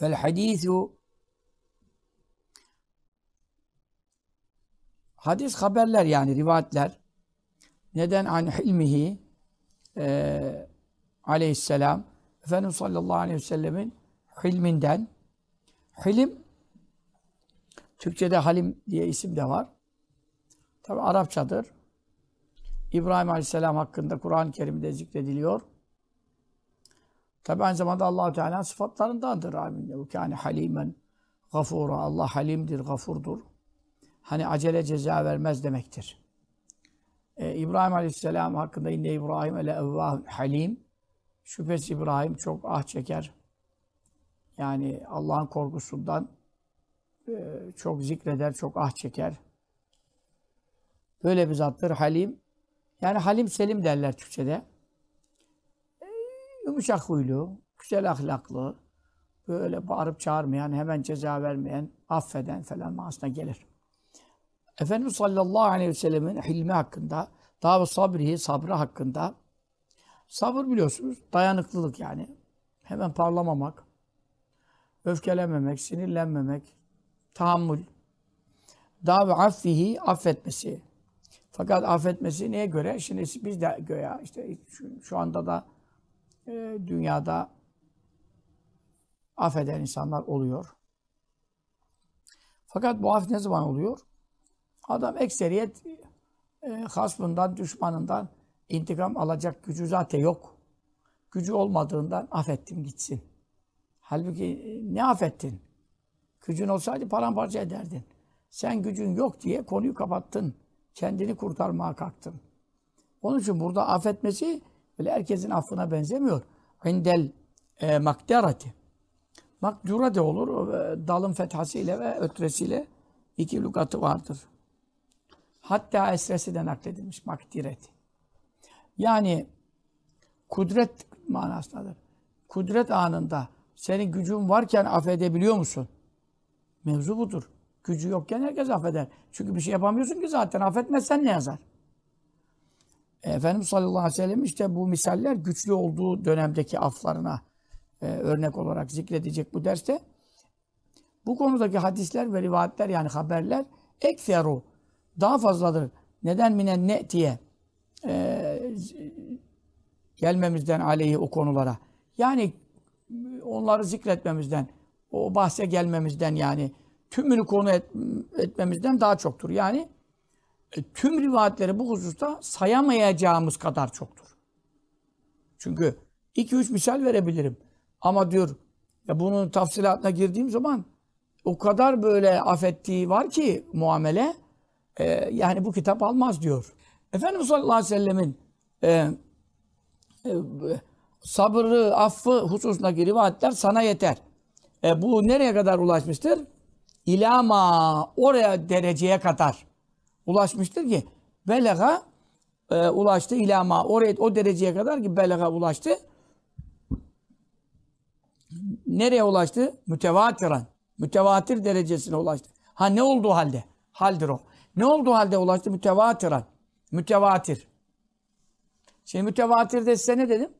Vel hadis haberler yani rivayetler neden an hilmihi e, aleyhisselam Efendimiz sallallahu aleyhi ve sellemin hilminden hilim Türkçe'de halim diye isim de var. Tabi Arapçadır. İbrahim aleyhisselam hakkında Kur'an-ı Kerim'de zikrediliyor. Tabi aynı zamanda allah Teala sıfatlarındandır. Amin. Yani halimen gafura. Allah halimdir, gafurdur. Hani acele ceza vermez demektir. Ee, İbrahim Aleyhisselam hakkında inne İbrahim ele evvah halim. Şüphesiz İbrahim çok ah çeker. Yani Allah'ın korkusundan e, çok zikreder, çok ah çeker. Böyle bir zattır Halim. Yani Halim Selim derler Türkçe'de. Yumuşak huylu, güzel ahlaklı, böyle bağırıp çağırmayan, hemen ceza vermeyen, affeden falan manasına gelir. Efendimiz sallallahu aleyhi ve sellemin hilmi hakkında, daha sabrihi, sabrı hakkında. Sabır biliyorsunuz, dayanıklılık yani. Hemen parlamamak, öfkelenmemek, sinirlenmemek, tahammül. ve affihi, affetmesi. Fakat affetmesi neye göre? Şimdi biz de göya işte şu, şu anda da ee, dünyada affeden insanlar oluyor. Fakat bu af ne zaman oluyor? Adam ekseriyet e, hasmından, düşmanından intikam alacak gücü zaten yok. Gücü olmadığından affettim gitsin. Halbuki e, ne affettin? Gücün olsaydı paramparça ederdin. Sen gücün yok diye konuyu kapattın. Kendini kurtarmaya kalktın. Onun için burada affetmesi Böyle herkesin affına benzemiyor. İndel e, makderati. Makdura de olur. E, dalın fethasıyla ve ötresiyle iki lukatı vardır. Hatta esresi de nakledilmiş. Makdireti. Yani kudret manasındadır. Kudret anında senin gücün varken affedebiliyor musun? Mevzu budur. Gücü yokken herkes affeder. Çünkü bir şey yapamıyorsun ki zaten. Affetmezsen ne yazar? Efendimiz sallallahu aleyhi ve sellem işte bu misaller güçlü olduğu dönemdeki aflarına e, örnek olarak zikredecek bu derste. Bu konudaki hadisler ve rivayetler yani haberler ekseru daha fazladır. Neden minen ne diye e, gelmemizden aleyhi o konulara. Yani onları zikretmemizden, o bahse gelmemizden yani tümünü konu et, etmemizden daha çoktur. Yani e, tüm rivayetleri bu hususta sayamayacağımız kadar çoktur. Çünkü iki üç misal verebilirim. Ama diyor ya bunun tafsilatına girdiğim zaman o kadar böyle affettiği var ki muamele e, yani bu kitap almaz diyor. Efendimiz sallallahu aleyhi ve sellemin e, e, sabrı, affı hususundaki rivayetler sana yeter. E, bu nereye kadar ulaşmıştır? İlama oraya dereceye kadar ulaşmıştır ki belaga e, ulaştı ilama oraya o dereceye kadar ki belaga ulaştı. Nereye ulaştı? Mütevatiren. Mütevatir derecesine ulaştı. Ha ne olduğu halde? Haldir o. Ne olduğu halde ulaştı? Mütevatiren. Mütevatir. Şimdi mütevatir de size ne dedim?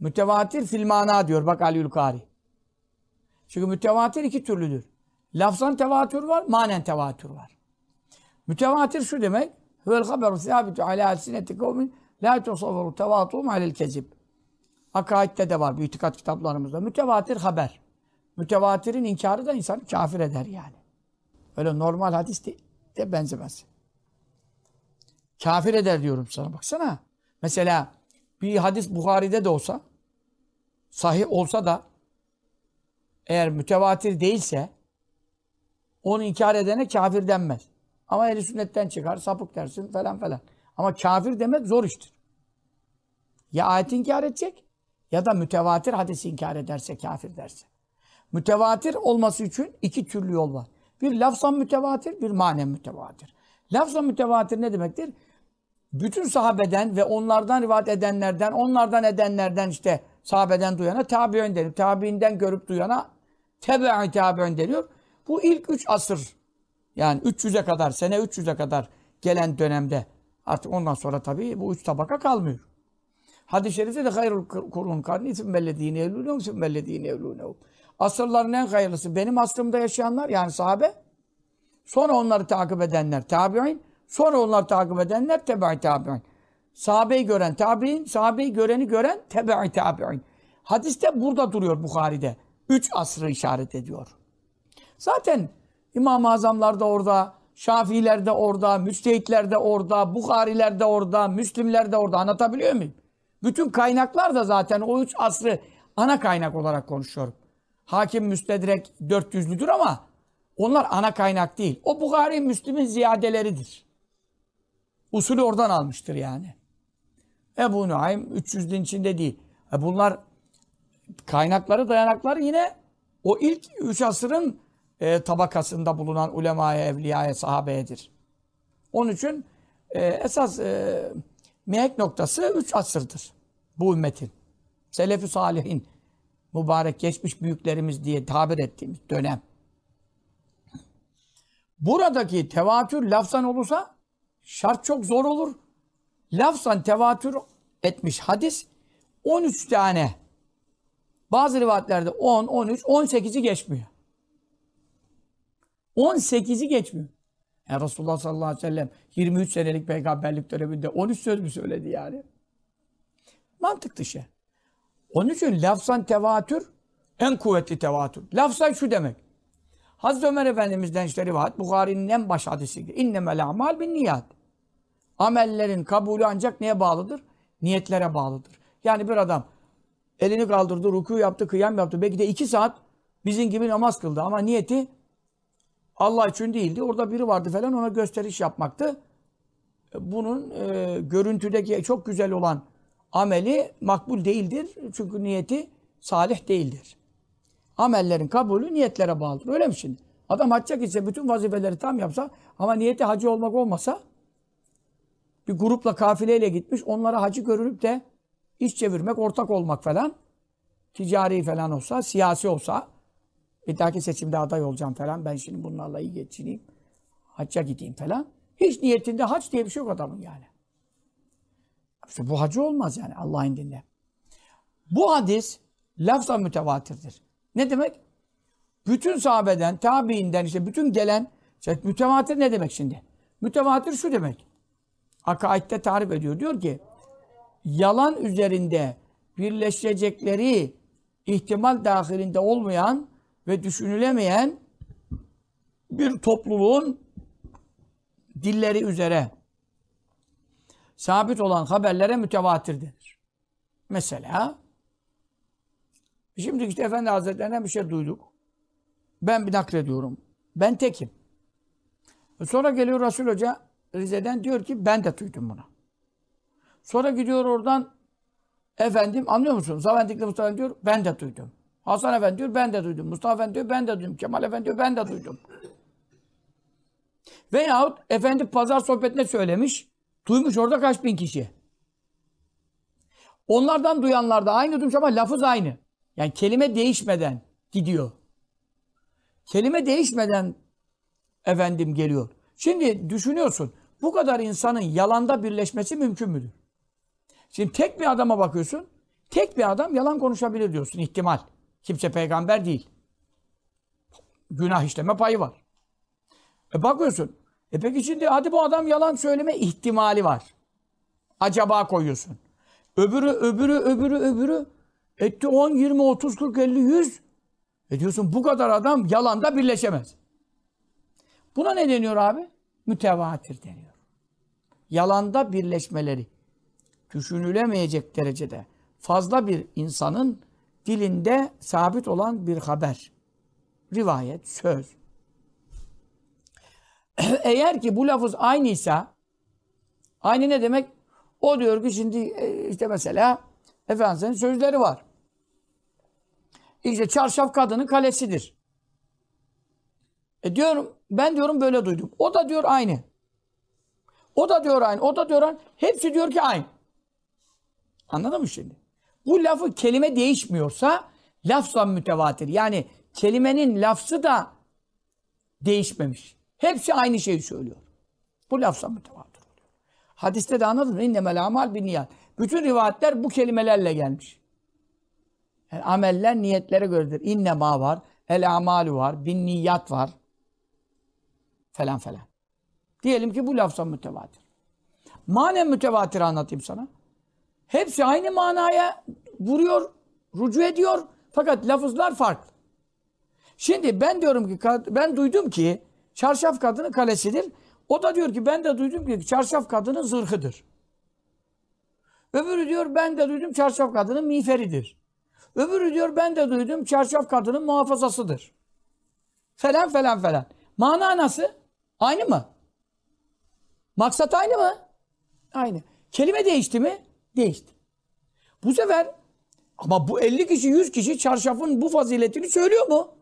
Mütevatir filmana diyor bak Ali Kari. Çünkü mütevatir iki türlüdür. Lafzan tevatür var, manen tevatür var. Mütevatir şu demek. Vel haberu sabitu ala sineti kavmin la tusavvaru tevatuhum alel kezib. Akaid'de de var, bu itikat kitaplarımızda. Mütevatir haber. Mütevatirin inkarı da insan kafir eder yani. Öyle normal hadis de, de benzemez. Kafir eder diyorum sana. Baksana. Mesela bir hadis Buhari'de de olsa, sahih olsa da eğer mütevatir değilse onu inkar edene kafir denmez. Ama eli sünnetten çıkar, sapık dersin falan falan. Ama kafir demek zor iştir. Ya ayeti inkar edecek ya da mütevatir hadisi inkar ederse kafir derse. Mütevatir olması için iki türlü yol var. Bir lafzan mütevatir, bir manen mütevatir. Lafzan mütevatir ne demektir? Bütün sahabeden ve onlardan rivayet edenlerden, onlardan edenlerden işte sahabeden duyana tabi'in denir. Tabiinden görüp duyana tebe'i tabi'in deniyor. Bu ilk üç asır yani 300'e kadar, sene 300'e kadar gelen dönemde artık ondan sonra tabii bu üç tabaka kalmıyor. Hadis-i şerifte de hayrul kurun karni sümmellediğine evlûnehum sümmellediğine evlûnehum. Asırların en hayırlısı benim asrımda yaşayanlar yani sahabe. Sonra onları takip edenler tabi'in. Sonra onları takip edenler tebe'i tabi'in. Sahabeyi gören tabi'in, sahabeyi göreni gören tebe'i tabi'in. Hadiste burada duruyor Bukhari'de. Üç asrı işaret ediyor. Zaten İmam-ı Azamlar da orada, Şafiiler de orada, Müstehitler de orada, Bukhariler de orada, Müslimler de orada. Anlatabiliyor muyum? Bütün kaynaklar da zaten o üç asrı ana kaynak olarak konuşuyorum. Hakim Müstedrek 400'lüdür ama onlar ana kaynak değil. O Bukhari Müslim'in ziyadeleridir. Usulü oradan almıştır yani. Ebu Nuaym 300'ün içinde değil. E bunlar kaynakları, dayanakları yine o ilk üç asırın e, tabakasında bulunan ulemaya, evliyaya, sahabeyedir. Onun için e, esas e, mehek noktası üç asırdır bu ümmetin. selefi Salihin, mübarek geçmiş büyüklerimiz diye tabir ettiğimiz dönem. Buradaki tevatür lafzan olursa şart çok zor olur. Lafzan tevatür etmiş hadis 13 tane. Bazı rivayetlerde 10, 13, 18'i geçmiyor. 18'i geçmiyor. Yani Resulullah sallallahu aleyhi ve sellem 23 senelik peygamberlik döneminde 13 söz mü söyledi yani? Mantık dışı. Onun için lafzan tevatür en kuvvetli tevatür. Lafzan şu demek. Hazreti Ömer Efendimiz'den işte rivayet Bukhari'nin en baş hadisidir. İnnemel amal bin niyat. Amellerin kabulü ancak neye bağlıdır? Niyetlere bağlıdır. Yani bir adam elini kaldırdı, ruku yaptı, kıyam yaptı. Belki de iki saat bizim gibi namaz kıldı ama niyeti Allah için değildi. Orada biri vardı falan ona gösteriş yapmaktı. Bunun e, görüntüdeki çok güzel olan ameli makbul değildir. Çünkü niyeti salih değildir. Amellerin kabulü niyetlere bağlıdır. Öyle mi şimdi? Adam hacca gitse bütün vazifeleri tam yapsa ama niyeti hacı olmak olmasa bir grupla kafileyle gitmiş onlara hacı görünüp de iş çevirmek, ortak olmak falan ticari falan olsa, siyasi olsa bir dahaki seçimde aday olacağım falan. Ben şimdi bunlarla iyi geçineyim. Hacca gideyim falan. Hiç niyetinde hac diye bir şey yok adamın yani. İşte bu hacı olmaz yani Allah'ın dinle. Bu hadis lafza mütevatirdir. Ne demek? Bütün sahabeden, tabiinden işte bütün gelen işte mütevatir ne demek şimdi? Mütevatir şu demek. Akaid'de tarif ediyor. Diyor ki yalan üzerinde birleşecekleri ihtimal dahilinde olmayan ve düşünülemeyen bir topluluğun dilleri üzere sabit olan haberlere mütevatir denir. Mesela şimdi işte Efendi Hazretlerine bir şey duyduk. Ben bir naklediyorum. Ben tekim. Sonra geliyor Resul Hoca Rize'den diyor ki ben de duydum bunu. Sonra gidiyor oradan efendim anlıyor musun? Zavendikli Mustafa diyor ben de duydum. Hasan Efendi diyor ben de duydum. Mustafa Efendi diyor ben de duydum. Kemal Efendi diyor ben de duydum. Veyahut efendi pazar sohbetine söylemiş. Duymuş orada kaç bin kişi. Onlardan duyanlar da aynı duymuş ama lafız aynı. Yani kelime değişmeden gidiyor. Kelime değişmeden efendim geliyor. Şimdi düşünüyorsun bu kadar insanın yalanda birleşmesi mümkün müdür? Şimdi tek bir adama bakıyorsun. Tek bir adam yalan konuşabilir diyorsun ihtimal. Kimse peygamber değil. Günah işleme payı var. E bakıyorsun. E peki şimdi hadi bu adam yalan söyleme ihtimali var. Acaba koyuyorsun. Öbürü, öbürü, öbürü, öbürü. Etti 10, 20, 30, 40, 50, 100. E diyorsun bu kadar adam yalanda birleşemez. Buna ne deniyor abi? Mütevatir deniyor. Yalanda birleşmeleri düşünülemeyecek derecede fazla bir insanın dilinde sabit olan bir haber. Rivayet, söz. Eğer ki bu lafız aynıysa, aynı ne demek? O diyor ki şimdi e, işte mesela Efendimiz'in sözleri var. İşte çarşaf kadının kalesidir. E diyorum, ben diyorum böyle duydum. O da diyor aynı. O da diyor aynı, o da diyor aynı. Hepsi diyor ki aynı. Anladın mı şimdi? bu lafı kelime değişmiyorsa lafzan mütevatir. Yani kelimenin lafzı da değişmemiş. Hepsi aynı şeyi söylüyor. Bu lafzan mütevatir oluyor. Hadiste de anladın mı? İnnemel amal bin niyat. Bütün rivayetler bu kelimelerle gelmiş. Yani ameller niyetlere göredir. İnnema var, el amalu var, bin niyat var. Falan falan. Diyelim ki bu lafzan mütevatir. Manen mütevatir anlatayım sana. Hepsi aynı manaya vuruyor, rucu ediyor. Fakat lafızlar farklı. Şimdi ben diyorum ki, ben duydum ki çarşaf kadını kalesidir. O da diyor ki ben de duydum ki çarşaf kadının zırhıdır. Öbürü diyor ben de duydum çarşaf kadının miğferidir. Öbürü diyor ben de duydum çarşaf kadının muhafazasıdır. Falan falan falan. Mana nasıl? Aynı mı? Maksat aynı mı? Aynı. Kelime değişti mi? Değişti. Bu sefer ama bu 50 kişi 100 kişi çarşafın bu faziletini söylüyor mu?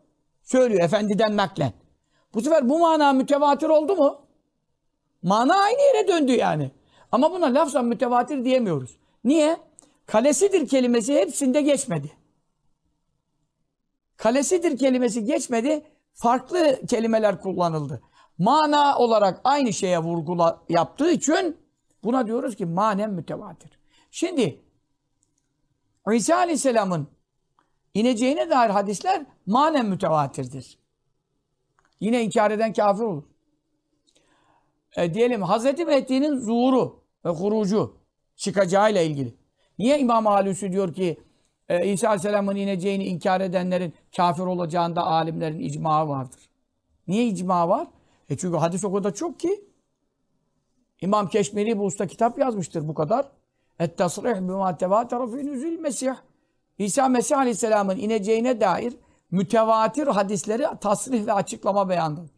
Söylüyor efendiden naklen. Bu sefer bu mana mütevatir oldu mu? Mana aynı yere döndü yani. Ama buna lafzan mütevatir diyemiyoruz. Niye? Kalesidir kelimesi hepsinde geçmedi. Kalesidir kelimesi geçmedi. Farklı kelimeler kullanıldı. Mana olarak aynı şeye vurgula yaptığı için buna diyoruz ki manen mütevatir. Şimdi İsa Aleyhisselam'ın ineceğine dair hadisler manen mütevatirdir. Yine inkar eden kafir olur. E, diyelim Hazreti Mehdi'nin zuhuru ve kurucu çıkacağıyla ilgili. Niye İmam Halüsü diyor ki e, İsa Aleyhisselam'ın ineceğini inkar edenlerin kafir olacağında alimlerin icma vardır. Niye icma var? E çünkü hadis o kadar çok ki İmam Keşmeri bu usta kitap yazmıştır bu kadar. Et-tasrih bima tevatara fi nüzül Mesih. İsa Mesih Aleyhisselam'ın ineceğine dair mütevatir hadisleri tasrih ve açıklama beyandır.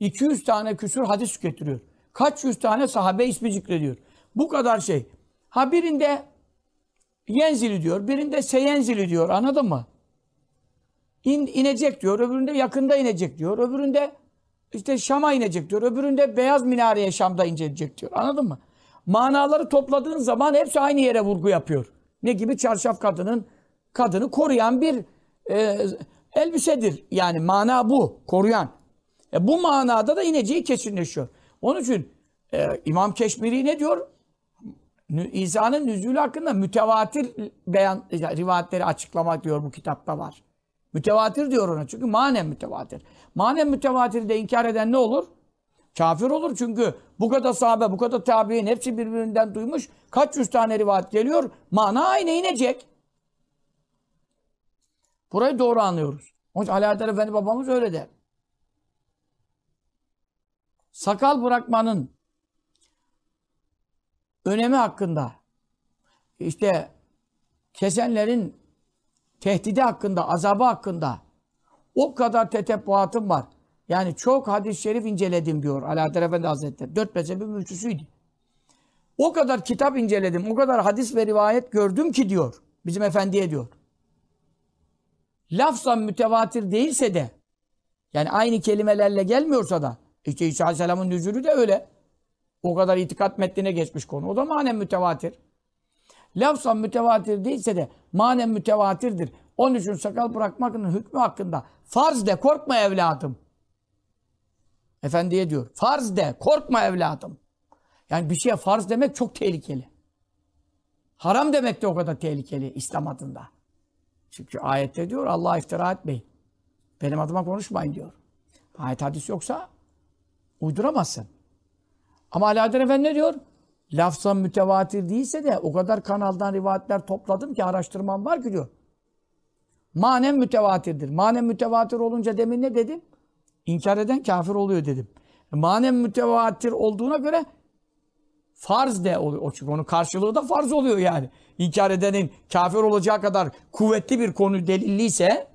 200 tane küsur hadis getiriyor. Kaç yüz tane sahabe ismi zikrediyor. Bu kadar şey. Ha birinde yenzili diyor, birinde seyenzili diyor. Anladın mı? İn, inecek diyor, öbüründe yakında inecek diyor, öbüründe işte Şam'a inecek diyor, öbüründe Beyaz Minare'ye Şam'da inecek diyor. Anladın mı? Manaları topladığın zaman hepsi aynı yere vurgu yapıyor. Ne gibi? Çarşaf kadının kadını koruyan bir e, elbisedir. Yani mana bu. Koruyan. E, bu manada da ineceği kesinleşiyor. Onun için e, İmam Keşmiri ne diyor? İsa'nın nüzülü hakkında mütevatir beyan, rivayetleri açıklamak diyor bu kitapta var. Mütevatir diyor ona çünkü manen mütevatir. Manen mütevatir de inkar eden ne olur? Kafir olur çünkü bu kadar sahabe, bu kadar tabi'in hepsi birbirinden duymuş. Kaç yüz tane rivayet geliyor. Mana aynı inecek. Burayı doğru anlıyoruz. Onun için Alaaddin Efendi babamız öyle der. Sakal bırakmanın önemi hakkında işte kesenlerin tehdidi hakkında, azabı hakkında o kadar tetebbuatım var. Yani çok hadis-i şerif inceledim diyor Alaaddin Efendi Hazretleri. Dört mezhebin mülküsüydü. O kadar kitap inceledim, o kadar hadis ve rivayet gördüm ki diyor. Bizim efendiye diyor. Lafzan mütevatir değilse de yani aynı kelimelerle gelmiyorsa da işte İsa Aleyhisselam'ın nüzülü de öyle. O kadar itikat metnine geçmiş konu. O da manen mütevatir. Lafzan mütevatir değilse de manen mütevatirdir. Onun için sakal bırakmakın hükmü hakkında farz de korkma evladım. Efendiye diyor. Farz de. Korkma evladım. Yani bir şeye farz demek çok tehlikeli. Haram demek de o kadar tehlikeli İslam adında. Çünkü ayette diyor Allah iftira etmeyin. Benim adıma konuşmayın diyor. Ayet hadis yoksa uyduramazsın. Ama Alaaddin Efendi ne diyor? Lafza mütevatir değilse de o kadar kanaldan rivayetler topladım ki araştırmam var ki diyor. Manen mütevatirdir. Manen mütevatir olunca demin ne dedim? İnkar eden kafir oluyor dedim. Manen mütevatir olduğuna göre farz de oluyor. O çünkü onun karşılığı da farz oluyor yani. İnkar edenin kafir olacağı kadar kuvvetli bir konu delilliyse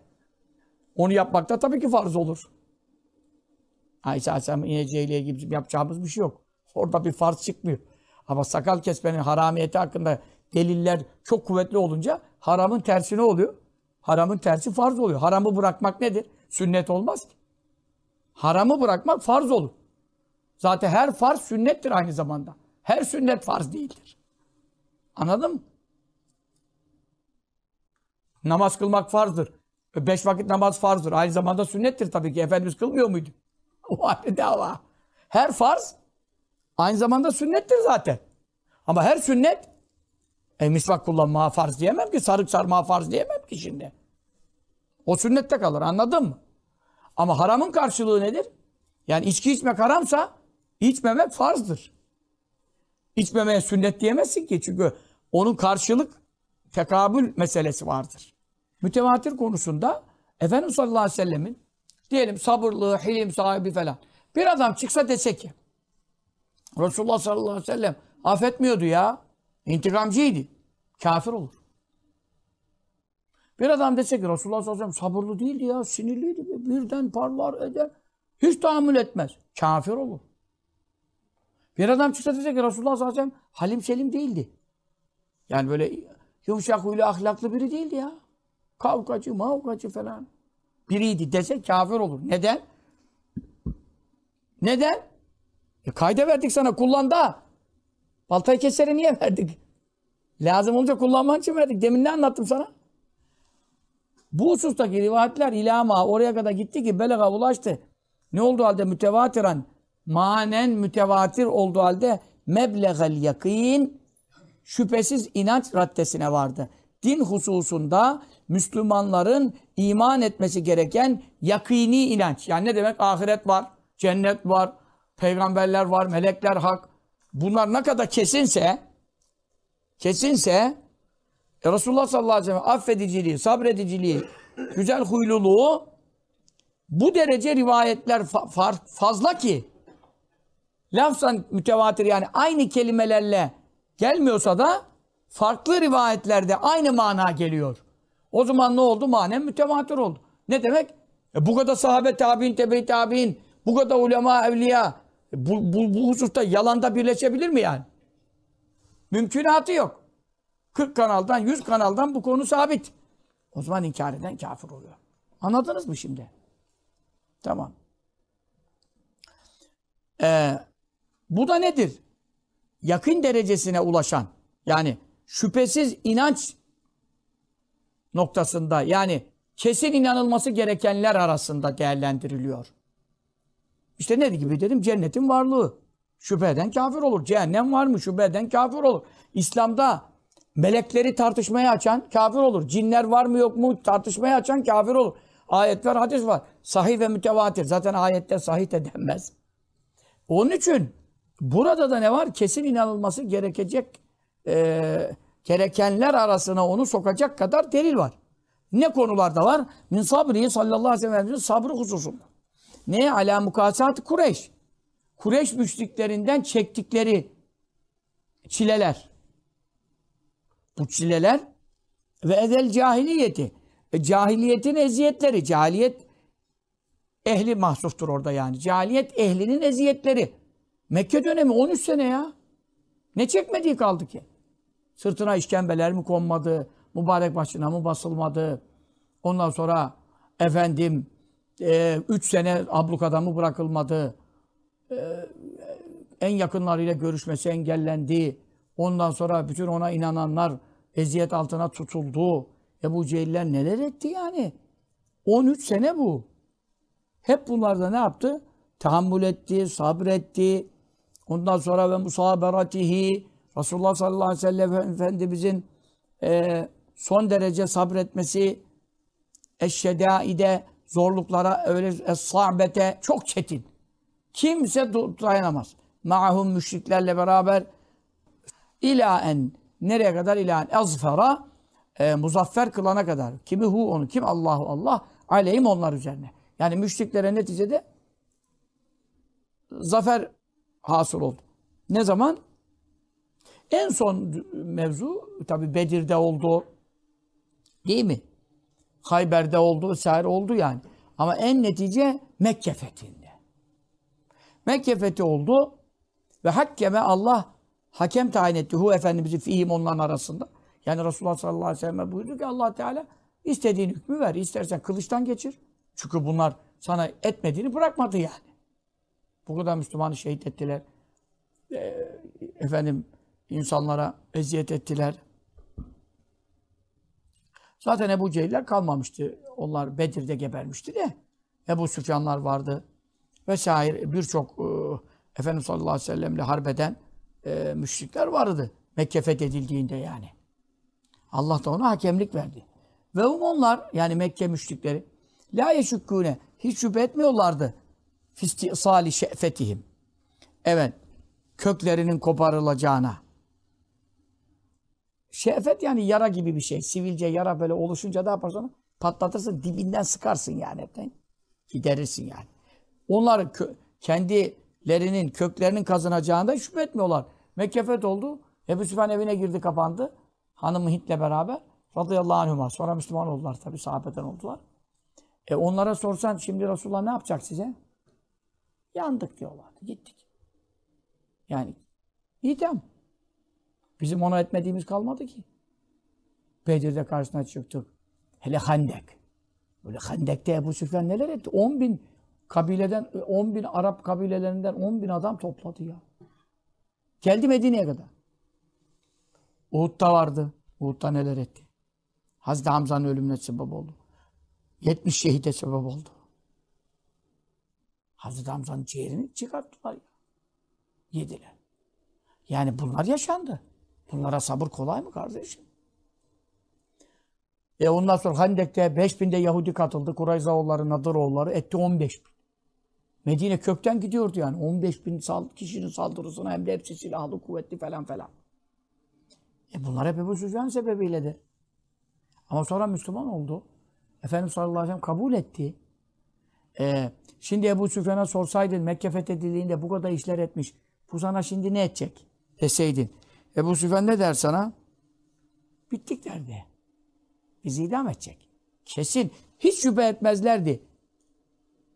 onu yapmak da tabii ki farz olur. Ayşe Aleyhisselam'ın ineceğiyle gibi yapacağımız bir şey yok. Orada bir farz çıkmıyor. Ama sakal kesmenin haramiyeti hakkında deliller çok kuvvetli olunca haramın tersi ne oluyor. Haramın tersi farz oluyor. Haramı bırakmak nedir? Sünnet olmaz ki. Haramı bırakmak farz olur. Zaten her farz sünnettir aynı zamanda. Her sünnet farz değildir. Anladın mı? Namaz kılmak farzdır. E, beş vakit namaz farzdır. Aynı zamanda sünnettir tabii ki. Efendimiz kılmıyor muydu? O halde dava. Her farz aynı zamanda sünnettir zaten. Ama her sünnet e misvak kullanmaya farz diyemem ki. Sarık sarmaya farz diyemem ki şimdi. O sünnette kalır anladın mı? Ama haramın karşılığı nedir? Yani içki içmek haramsa içmemek farzdır. İçmemeye sünnet diyemezsin ki çünkü onun karşılık tekabül meselesi vardır. Mütevatir konusunda Efendimiz sallallahu aleyhi ve sellemin diyelim sabırlı, hilim sahibi falan. Bir adam çıksa dese ki Resulullah sallallahu aleyhi ve sellem affetmiyordu ya. İntikamcıydı. Kafir olur. Bir adam dese ki Resulullah sallallahu aleyhi ve sellem sabırlı değildi ya, sinirliydi. Birden parlar eder. Hiç tahammül etmez. Kafir olur. Bir adam çıksa dese ki Resulullah sallallahu aleyhi ve sellem halim selim değildi. Yani böyle yumuşak huylu ahlaklı biri değildi ya. Kavgacı, mavgacı falan. Biriydi dese kafir olur. Neden? Neden? E kayda verdik sana kullan da. Baltayı keseri niye verdik? Lazım olunca kullanman için verdik. Demin ne anlattım sana? Bu husustaki rivayetler ilama oraya kadar gitti ki belaga ulaştı. Ne oldu halde mütevatiren manen mütevatir oldu halde mebleğel yakin şüphesiz inanç raddesine vardı. Din hususunda Müslümanların iman etmesi gereken yakini inanç. Yani ne demek? Ahiret var, cennet var, peygamberler var, melekler hak. Bunlar ne kadar kesinse kesinse e Resulullah sallallahu aleyhi ve sellem affediciliği, sabrediciliği, güzel huyluluğu bu derece rivayetler fa fazla ki lafzan mütevatir yani aynı kelimelerle gelmiyorsa da farklı rivayetlerde aynı mana geliyor. O zaman ne oldu? Manen mütevatir oldu. Ne demek? E bu kadar sahabe tabi'in, tebe tabi'in, bu kadar ulema, evliya bu, bu, bu hususta yalanda birleşebilir mi yani? Mümkünatı yok. 40 kanaldan, 100 kanaldan bu konu sabit. O zaman inkar eden kafir oluyor. Anladınız mı şimdi? Tamam. Ee, bu da nedir? Yakın derecesine ulaşan, yani şüphesiz inanç noktasında, yani kesin inanılması gerekenler arasında değerlendiriliyor. İşte ne gibi dedim? Cennetin varlığı. Şüphe eden kafir olur. Cehennem var mı? Şüphe eden kafir olur. İslam'da Melekleri tartışmaya açan kafir olur. Cinler var mı yok mu tartışmaya açan kafir olur. Ayet var, hadis var. Sahih ve mütevatir. Zaten ayette sahih de denmez. Onun için burada da ne var? Kesin inanılması gerekecek e, gerekenler arasına onu sokacak kadar delil var. Ne konularda var? Min sabri sallallahu aleyhi ve sellem'in sabrı hususunda. Ne? Ala mukasat Kureyş. Kureyş müşriklerinden çektikleri çileler bu ve ezel cahiliyeti. E, cahiliyetin eziyetleri. Cahiliyet ehli mahsustur orada yani. Cahiliyet ehlinin eziyetleri. Mekke dönemi 13 sene ya. Ne çekmediği kaldı ki? Sırtına işkembeler mi konmadı? Mübarek başına mı basılmadı? Ondan sonra efendim 3 e, sene ablukada mı bırakılmadı? E, e en yakınlarıyla görüşmesi engellendi. Ondan sonra bütün ona inananlar eziyet altına tutuldu. Ebu Cehiller neler etti yani? 13 sene bu. Hep bunlarda ne yaptı? Tahammül etti, sabretti. Ondan sonra ve musaberatihi Resulullah sallallahu aleyhi ve sellem Efendimizin e, son derece sabretmesi eşşedaide zorluklara öyle sabete çok çetin. Kimse dayanamaz. Ma'ahum müşriklerle beraber İlâ en nereye kadar ilâ en azfera e, muzaffer kılana kadar. Kimi hu onu kim Allahu Allah aleyhim onlar üzerine. Yani müşriklere neticede zafer hasıl oldu. Ne zaman? En son mevzu tabi Bedir'de oldu. Değil mi? Hayber'de oldu vesaire oldu yani. Ama en netice Mekke fethinde. Mekke fethi oldu ve hakkeme Allah hakem tayin etti. Hu Efendimiz'i fihim onların arasında. Yani Resulullah sallallahu aleyhi ve sellem buyurdu ki allah Teala istediğin hükmü ver. İstersen kılıçtan geçir. Çünkü bunlar sana etmediğini bırakmadı yani. Bu kadar Müslümanı şehit ettiler. E, efendim insanlara eziyet ettiler. Zaten Ebu Cehiller kalmamıştı. Onlar Bedir'de gebermişti de. Ebu Süfyanlar vardı. Vesaire birçok e, Efendimiz sallallahu aleyhi ve sellemle harbeden e, müşrikler vardı. Mekke fethedildiğinde yani. Allah da ona hakemlik verdi. Ve onlar yani Mekke müşrikleri la yeşükkûne hiç şüphe etmiyorlardı. Fistisali şe'fetihim. Evet. Köklerinin koparılacağına. Şe'fet yani yara gibi bir şey. Sivilce yara böyle oluşunca da yaparsan patlatırsın dibinden sıkarsın yani hepten. Giderirsin yani. Onlar kö kendilerinin köklerinin kazanacağında şüphe etmiyorlar. Mekkefet oldu. Ebu Süfyan evine girdi kapandı. Hanımı Hint'le beraber. Radıyallahu anhüma. Sonra Müslüman oldular tabi. Sahabeden oldular. E onlara sorsan şimdi Resulullah ne yapacak size? Yandık diyorlardı. Gittik. Yani idam. Bizim ona etmediğimiz kalmadı ki. Bedir'de karşısına çıktık. Hele Handek. Böyle Handek'te Ebu Süfyan neler etti? 10 bin kabileden, 10 bin Arap kabilelerinden 10 bin adam topladı ya. Geldi Medine'ye kadar. Uhud'da vardı. Uhud'da neler etti. Hazreti Hamza'nın ölümüne sebep oldu. 70 şehide sebep oldu. Hazreti Hamza'nın ciğerini çıkarttılar. Ya. Yediler. Yani bunlar yaşandı. Bunlara sabır kolay mı kardeşim? E ondan sonra Handek'te 5000'de Yahudi katıldı. Kurayzaoğulları, Nadaroğulları etti 15 bin. Medine kökten gidiyordu yani. 15 bin sal kişinin saldırısına hem de hepsi silahlı, kuvvetli falan falan. E bunlar hep Ebu Süfyan sebebiyledir. Ama sonra Müslüman oldu. Efendimiz sallallahu aleyhi ve sellem kabul etti. E, şimdi Ebu Süfyan'a sorsaydın Mekke fethedildiğinde bu kadar işler etmiş. Bu sana şimdi ne edecek deseydin. Ebu Süfyan ne der sana? Bittik derdi. Bizi idam edecek. Kesin. Hiç şüphe etmezlerdi.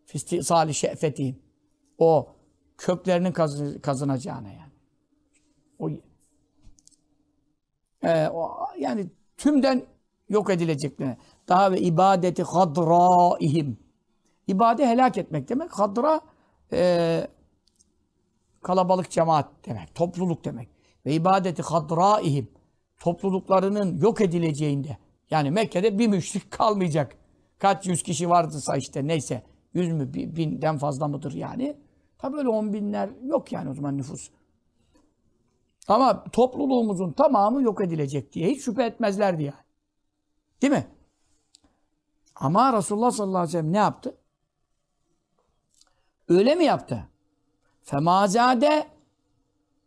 Fistisali şefeti, O köklerinin kazı, kazınacağına yani. O, e, o yani tümden yok edileceklerine. Daha ve ibadeti hadraihim. İbade helak etmek demek. Hadra e, kalabalık cemaat demek. Topluluk demek. Ve ibadeti hadraihim. Topluluklarının yok edileceğinde. Yani Mekke'de bir müşrik kalmayacak. Kaç yüz kişi vardıysa işte neyse. Yüz mü, binden fazla mıdır yani? Tabi öyle on binler yok yani o zaman nüfus. Ama topluluğumuzun tamamı yok edilecek diye hiç şüphe etmezlerdi yani. Değil mi? Ama Resulullah sallallahu aleyhi ve sellem ne yaptı? Öyle mi yaptı? Femazade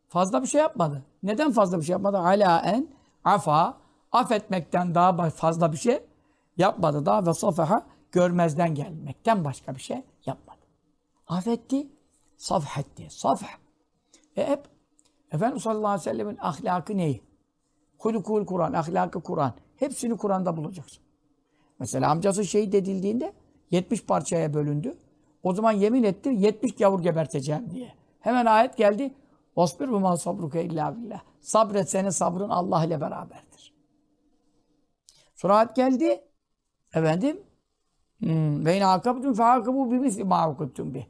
fazla bir şey yapmadı. Neden fazla bir şey yapmadı? Ala en afa affetmekten daha fazla bir şey yapmadı. Daha ve safaha görmezden gelmekten başka bir şey yapmadı. Affetti, safhetti. Safh. E hep Efendimiz sallallahu aleyhi ve sellemin ahlakı neyi? Hulukul Kur'an, ahlakı Kur'an. Hepsini Kur'an'da bulacaksın. Mesela amcası şehit edildiğinde 70 parçaya bölündü. O zaman yemin etti 70 gavur geberteceğim diye. Hemen ayet geldi. Vasbir ma sabruke illa billah. Sabret senin sabrın Allah ile beraberdir. Sonra ayet geldi. Efendim ve in akabtum fe akibu bi misli ma bi.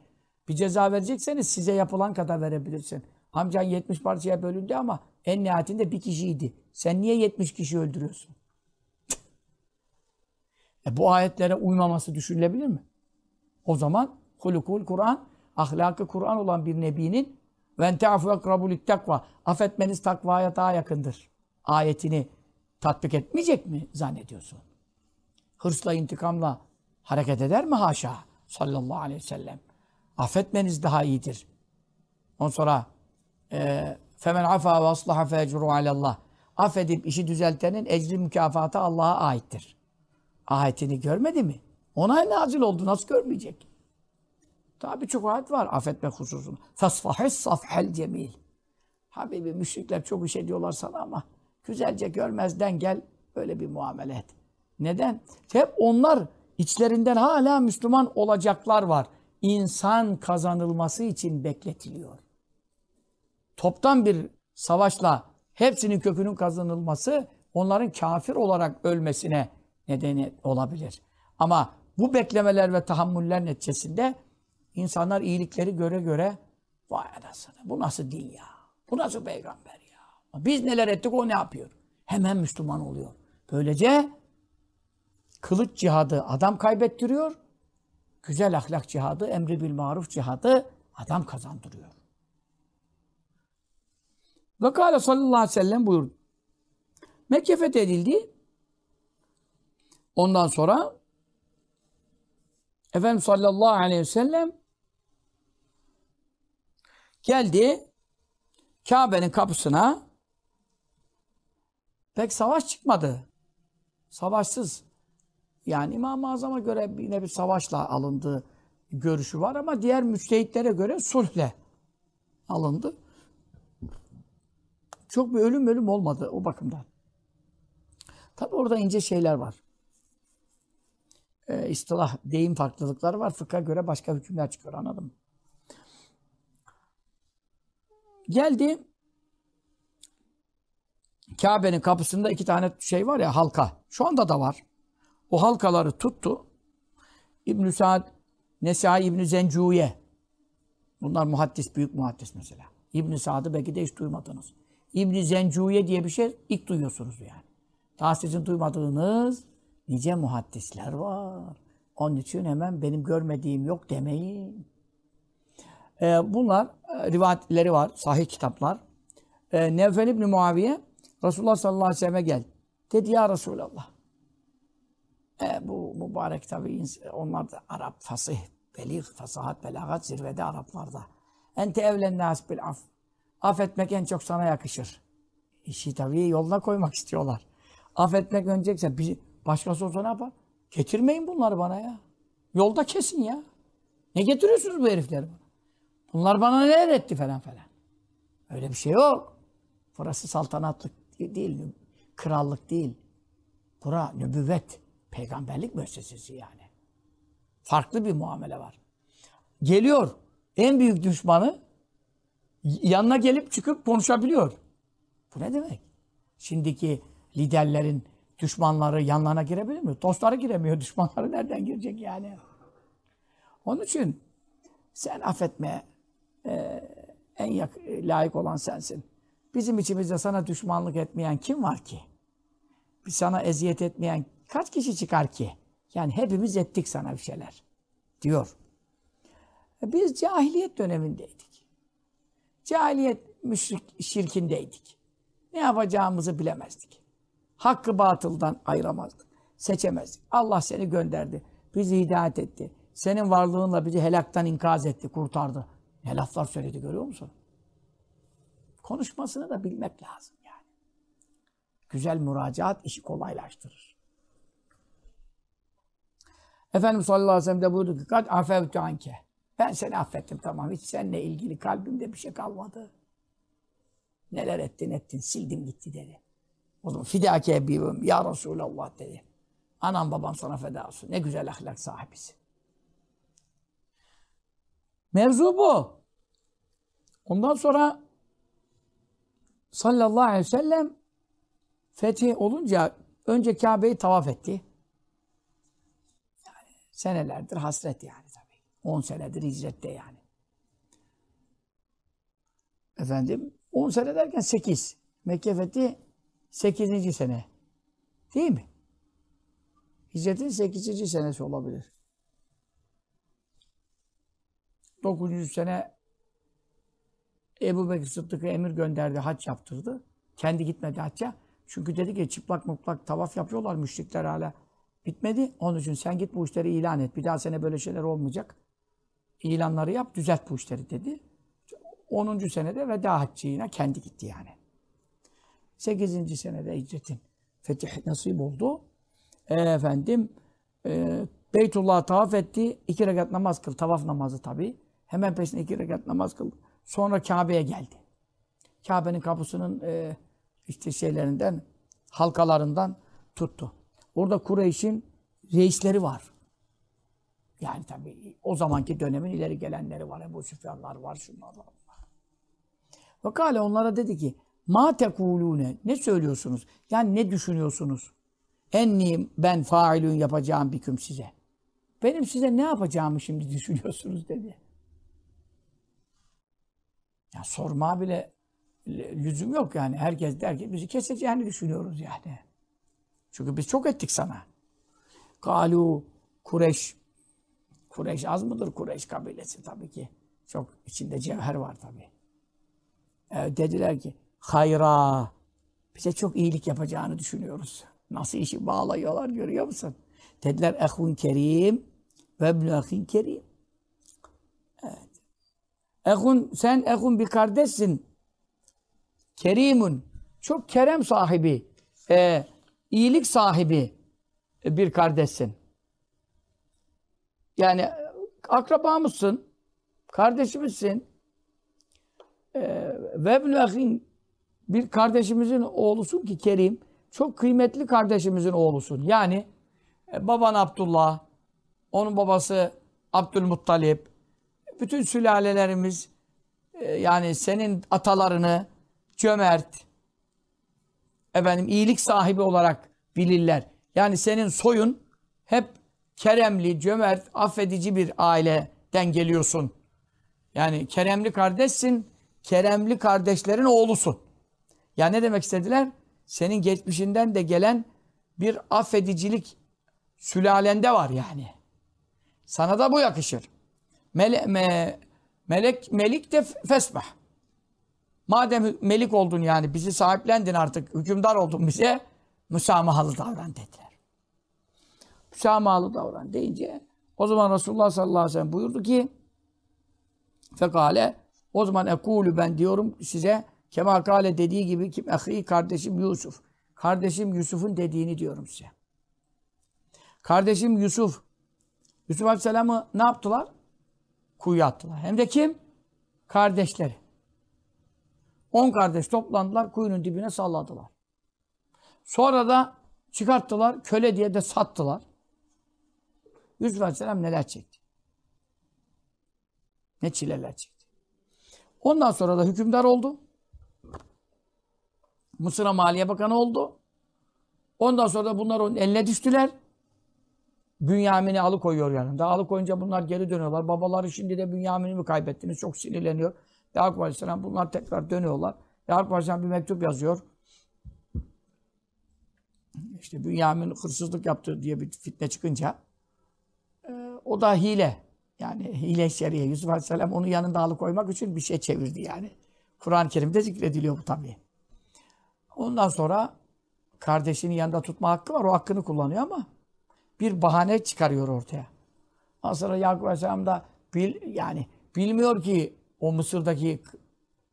Bir ceza verecekseniz size yapılan kadar verebilirsin. Amcan 70 parçaya bölündü ama en nihayetinde bir kişiydi. Sen niye 70 kişi öldürüyorsun? E bu ayetlere uymaması düşünülebilir mi? O zaman hulukul Kur'an, ahlakı Kur'an olan bir nebinin ve te'afu ekrabulik takva affetmeniz takvaya daha yakındır. Ayetini tatbik etmeyecek mi zannediyorsun? Hırsla, intikamla Hareket eder mi haşa? Sallallahu aleyhi ve sellem. Affetmeniz daha iyidir. Ondan sonra فَمَنْ عَفَا وَاصْلَحَ فَاَجْرُوا عَلَى اللّٰهِ Affedip işi düzeltenin ecri mükafatı Allah'a aittir. Ayetini görmedi mi? Ona nazil oldu. Nasıl görmeyecek? Tabi çok ayet var affetme hususunda. فَصْفَحِ الصَّفْحَ cemil. Habibi müşrikler çok iş ediyorlar sana ama güzelce görmezden gel öyle bir muamele et. Neden? Hep onlar İçlerinden hala Müslüman olacaklar var. İnsan kazanılması için bekletiliyor. Toptan bir savaşla hepsinin kökünün kazanılması onların kafir olarak ölmesine nedeni olabilir. Ama bu beklemeler ve tahammüller neticesinde insanlar iyilikleri göre göre vay anasını bu nasıl din ya? Bu nasıl peygamber ya? Biz neler ettik o ne yapıyor? Hemen Müslüman oluyor. Böylece kılıç cihadı adam kaybettiriyor. Güzel ahlak cihadı, emri bil maruf cihadı adam kazandırıyor. Ve Kale sallallahu aleyhi ve sellem buyurdu. Mekke fethedildi. Ondan sonra Efendimiz sallallahu aleyhi ve sellem geldi Kabe'nin kapısına pek savaş çıkmadı. Savaşsız. Yani İmam-ı Azam'a göre yine bir savaşla alındığı görüşü var ama diğer müçtehitlere göre sulhle alındı. Çok bir ölüm ölüm olmadı o bakımdan. Tabi orada ince şeyler var. E, istilah, deyim farklılıkları var. Fıkha göre başka hükümler çıkıyor anladım. Geldi Kabe'nin kapısında iki tane şey var ya halka. Şu anda da var. O halkaları tuttu. ibn Sa'd, Nesai İbn-i Zencuye. Bunlar muhaddis, büyük muhaddis mesela. ibn Sa'd'ı belki de hiç duymadınız. ibn Zencuye diye bir şey ilk duyuyorsunuz yani. Daha sizin duymadığınız nice muhaddisler var. Onun için hemen benim görmediğim yok demeyin. Ee, bunlar e, rivayetleri var, sahih kitaplar. Ee, Nevfel İbni Muaviye Resulullah sallallahu aleyhi ve sellem'e geldi. Dedi ya Resulallah e, bu mübarek tabi onlar da Arap fasih, belir, fasahat, belagat zirvede Araplarda. Ente evlen nas bil af. Affetmek en çok sana yakışır. İşi tabi yoluna koymak istiyorlar. Affetmek önecekse bir başkası olsa ne yapar? Getirmeyin bunları bana ya. Yolda kesin ya. Ne getiriyorsunuz bu herifleri Bunlar bana ne öğretti falan falan. Öyle bir şey yok. Burası saltanatlık değil, krallık değil. Bura nübüvvet. Peygamberlik müessesesi yani. Farklı bir muamele var. Geliyor en büyük düşmanı yanına gelip çıkıp konuşabiliyor. Bu ne demek? Şimdiki liderlerin düşmanları yanlarına girebilir mi? Dostları giremiyor. Düşmanları nereden girecek yani? Onun için sen affetme. Ee, en yak e, layık olan sensin. Bizim içimizde sana düşmanlık etmeyen kim var ki? Sana eziyet etmeyen Kaç kişi çıkar ki? Yani hepimiz ettik sana bir şeyler diyor. Biz cahiliyet dönemindeydik. Cahiliyet müşrik şirkindeydik. Ne yapacağımızı bilemezdik. Hakkı batıldan ayıramazdık. Seçemezdik. Allah seni gönderdi. Bizi hidayet etti. Senin varlığınla bizi helaktan inkaz etti, kurtardı. Ne laflar söyledi görüyor musun? Konuşmasını da bilmek lazım yani. Güzel müracaat işi kolaylaştırır. Efendimiz sallallahu aleyhi ve sellem de buyurdu ki kat afevtu anke. Ben seni affettim tamam. Hiç seninle ilgili kalbimde bir şey kalmadı. Neler ettin ettin. Sildim gitti dedi. O zaman fidâke ebibim ya Resulallah dedi. Anam babam sana feda olsun. Ne güzel ahlak sahibisin. Mevzu bu. Ondan sonra sallallahu aleyhi ve sellem fetih olunca önce Kabe'yi tavaf etti. Senelerdir hasret yani tabii. On senedir hicrette yani. Efendim, on sene derken sekiz. Mekke fethi sekizinci sene. Değil mi? Hicretin sekizinci senesi olabilir. Dokuzuncu sene Ebu Bekir Sıddık'ı emir gönderdi, haç yaptırdı. Kendi gitmedi hacca. Çünkü dedi ki çıplak muplak tavaf yapıyorlar müşrikler hala. Bitmedi. Onun için sen git bu işleri ilan et. Bir daha sene böyle şeyler olmayacak. İlanları yap, düzelt bu işleri dedi. 10. senede veda haccına kendi gitti yani. 8. senede hicretin fetih nasip oldu. E, efendim e, Beytullah'a tavaf etti. iki rekat namaz kıldı. Tavaf namazı tabi. Hemen peşine iki rekat namaz kıldı. Sonra Kabe'ye geldi. Kabe'nin kapısının e, işte şeylerinden, halkalarından tuttu. Orada Kureyş'in reisleri var. Yani tabii o zamanki dönemin ileri gelenleri var. Ebu Süfyanlar var, şunlar var. Fakale onlara dedi ki Ma tekulune ne söylüyorsunuz? Yani ne düşünüyorsunuz? Enni ben failün yapacağım büküm size. Benim size ne yapacağımı şimdi düşünüyorsunuz dedi. Ya sorma bile lüzum yok yani. Herkes der ki bizi keseceğini düşünüyoruz yani. Çünkü biz çok ettik sana. Kalu, Kureş. Kureş az mıdır Kureş kabilesi tabii ki. Çok içinde cevher var tabii. E, dediler ki hayra bize çok iyilik yapacağını düşünüyoruz. Nasıl işi bağlıyorlar görüyor musun? Dediler ehun kerim ve ebnu kerim. Evet. Ehun, sen ehun bir kardeşsin. Kerimun. Çok kerem sahibi. Ee, iyilik sahibi bir kardeşsin. Yani akraba akrabamızsın, kardeşimizsin. Ee, ve bir kardeşimizin oğlusun ki Kerim, çok kıymetli kardeşimizin oğlusun. Yani e, baban Abdullah, onun babası Abdülmuttalip, bütün sülalelerimiz e, yani senin atalarını cömert, efendim iyilik sahibi olarak bilirler. Yani senin soyun hep keremli, cömert, affedici bir aileden geliyorsun. Yani keremli kardeşsin, keremli kardeşlerin oğlusun. Ya ne demek istediler? Senin geçmişinden de gelen bir affedicilik sülalende var yani. Sana da bu yakışır. Mele, me, melek, melik de fesbah. Madem melik oldun yani bizi sahiplendin artık, hükümdar oldun bize, müsamahalı davran dediler. Müsamahalı davran deyince o zaman Resulullah sallallahu aleyhi ve sellem buyurdu ki fekale o zaman ekulü ben diyorum size kema kale dediği gibi kim ehi kardeşim Yusuf. Kardeşim Yusuf'un dediğini diyorum size. Kardeşim Yusuf. Yusuf Aleyhisselam'ı ne yaptılar? kuyu attılar. Hem de kim? Kardeşleri. On kardeş toplandılar, kuyunun dibine salladılar. Sonra da çıkarttılar, köle diye de sattılar. Yusuf Aleyhisselam neler çekti? Ne çileler çekti. Ondan sonra da hükümdar oldu. Mısır'a Maliye Bakanı oldu. Ondan sonra da bunlar onun eline düştüler. Bünyamin'i alıkoyuyor yanında. Alıkoyunca bunlar geri dönüyorlar. Babaları şimdi de Bünyamin'i mi kaybettiniz? Çok sinirleniyor. Yakup Aleyhisselam bunlar tekrar dönüyorlar. Yakup Aleyhisselam bir mektup yazıyor. İşte Bünyamin hırsızlık yaptı diye bir fitne çıkınca e, o da hile. Yani hile şeriye. Yusuf Aleyhisselam onu yanında alıkoymak için bir şey çevirdi yani. Kur'an-ı Kerim'de zikrediliyor bu tabii. Ondan sonra kardeşini yanında tutma hakkı var. O hakkını kullanıyor ama bir bahane çıkarıyor ortaya. Ondan sonra Yakup Aleyhisselam da bil, yani bilmiyor ki o Mısır'daki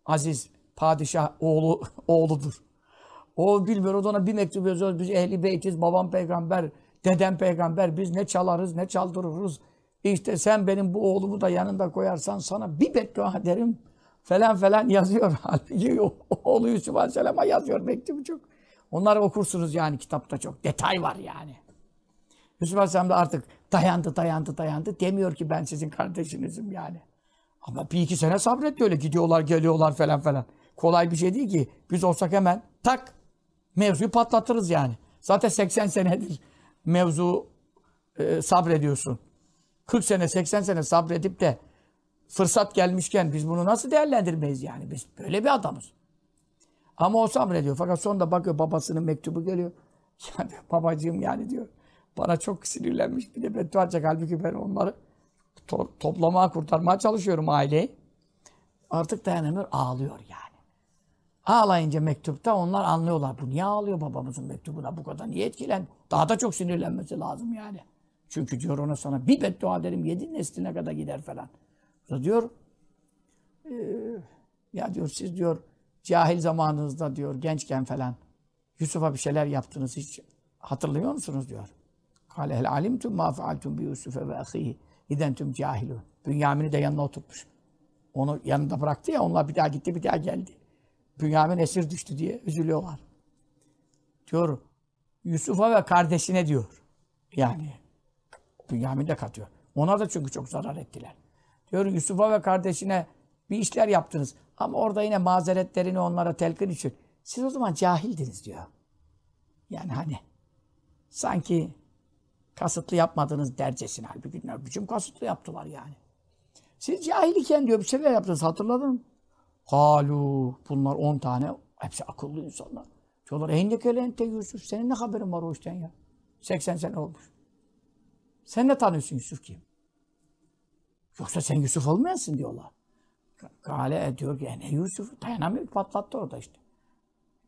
aziz padişah oğlu oğludur. O bilmiyor. O da ona bir mektup yazıyor. Biz ehli beytiz. Babam peygamber, dedem peygamber. Biz ne çalarız, ne çaldırırız. İşte sen benim bu oğlumu da yanında koyarsan sana bir beddua ederim. Falan falan yazıyor. Halbuki oğlu Yusuf Aleyhisselam'a yazıyor mektubu çok. Onları okursunuz yani kitapta çok. Detay var yani. Yusuf Aleyhisselam da artık dayandı, dayandı, dayandı. Demiyor ki ben sizin kardeşinizim yani. Ama bir iki sene sabret böyle gidiyorlar geliyorlar falan falan. Kolay bir şey değil ki. Biz olsak hemen tak mevzuyu patlatırız yani. Zaten 80 senedir mevzu e, sabrediyorsun. 40 sene 80 sene sabredip de fırsat gelmişken biz bunu nasıl değerlendirmeyiz yani? Biz böyle bir adamız. Ama o sabrediyor. Fakat sonunda bakıyor babasının mektubu geliyor. Yani babacığım yani diyor. Bana çok sinirlenmiş bir de beddua edecek. Halbuki ben onları to toplamaya, kurtarmaya çalışıyorum aileyi. Artık dayanamıyor, ağlıyor yani. Ağlayınca mektupta onlar anlıyorlar. Bu niye ağlıyor babamızın mektubuna bu kadar? Niye etkilen? Daha da çok sinirlenmesi lazım yani. Çünkü diyor ona sana bir beddua ederim yedi nesline kadar gider falan. O diyor e, ya diyor siz diyor cahil zamanınızda diyor gençken falan Yusuf'a bir şeyler yaptınız hiç hatırlıyor musunuz diyor. Kale hel alimtum ma fealtum bi Yusuf ve ahihi. İden tüm cahilun. Bünyamin'i de yanına oturtmuş. Onu yanında bıraktı ya, onlar bir daha gitti, bir daha geldi. Bünyamin esir düştü diye üzülüyorlar. Diyor, Yusuf'a ve kardeşine diyor. Yani Bünyamin de katıyor. Ona da çünkü çok zarar ettiler. Diyor Yusuf'a ve kardeşine bir işler yaptınız. Ama orada yine mazeretlerini onlara telkin için. Siz o zaman cahildiniz diyor. Yani hani sanki Kasıtlı yapmadınız dercesine. Halbuki ne biçim kasıtlı yaptılar yani. Siz cahiliken diyor bir şeyler yaptınız hatırladın mı? Halu bunlar on tane hepsi akıllı insanlar. Diyorlar eynekele ente Yusuf senin ne haberin var o işten ya? 80 sene olmuş. Sen ne tanıyorsun Yusuf kim? Yoksa sen Yusuf olmayasın diyorlar. Kale diyor ki e, ne Yusuf? Dayanamıyor patlattı orada işte.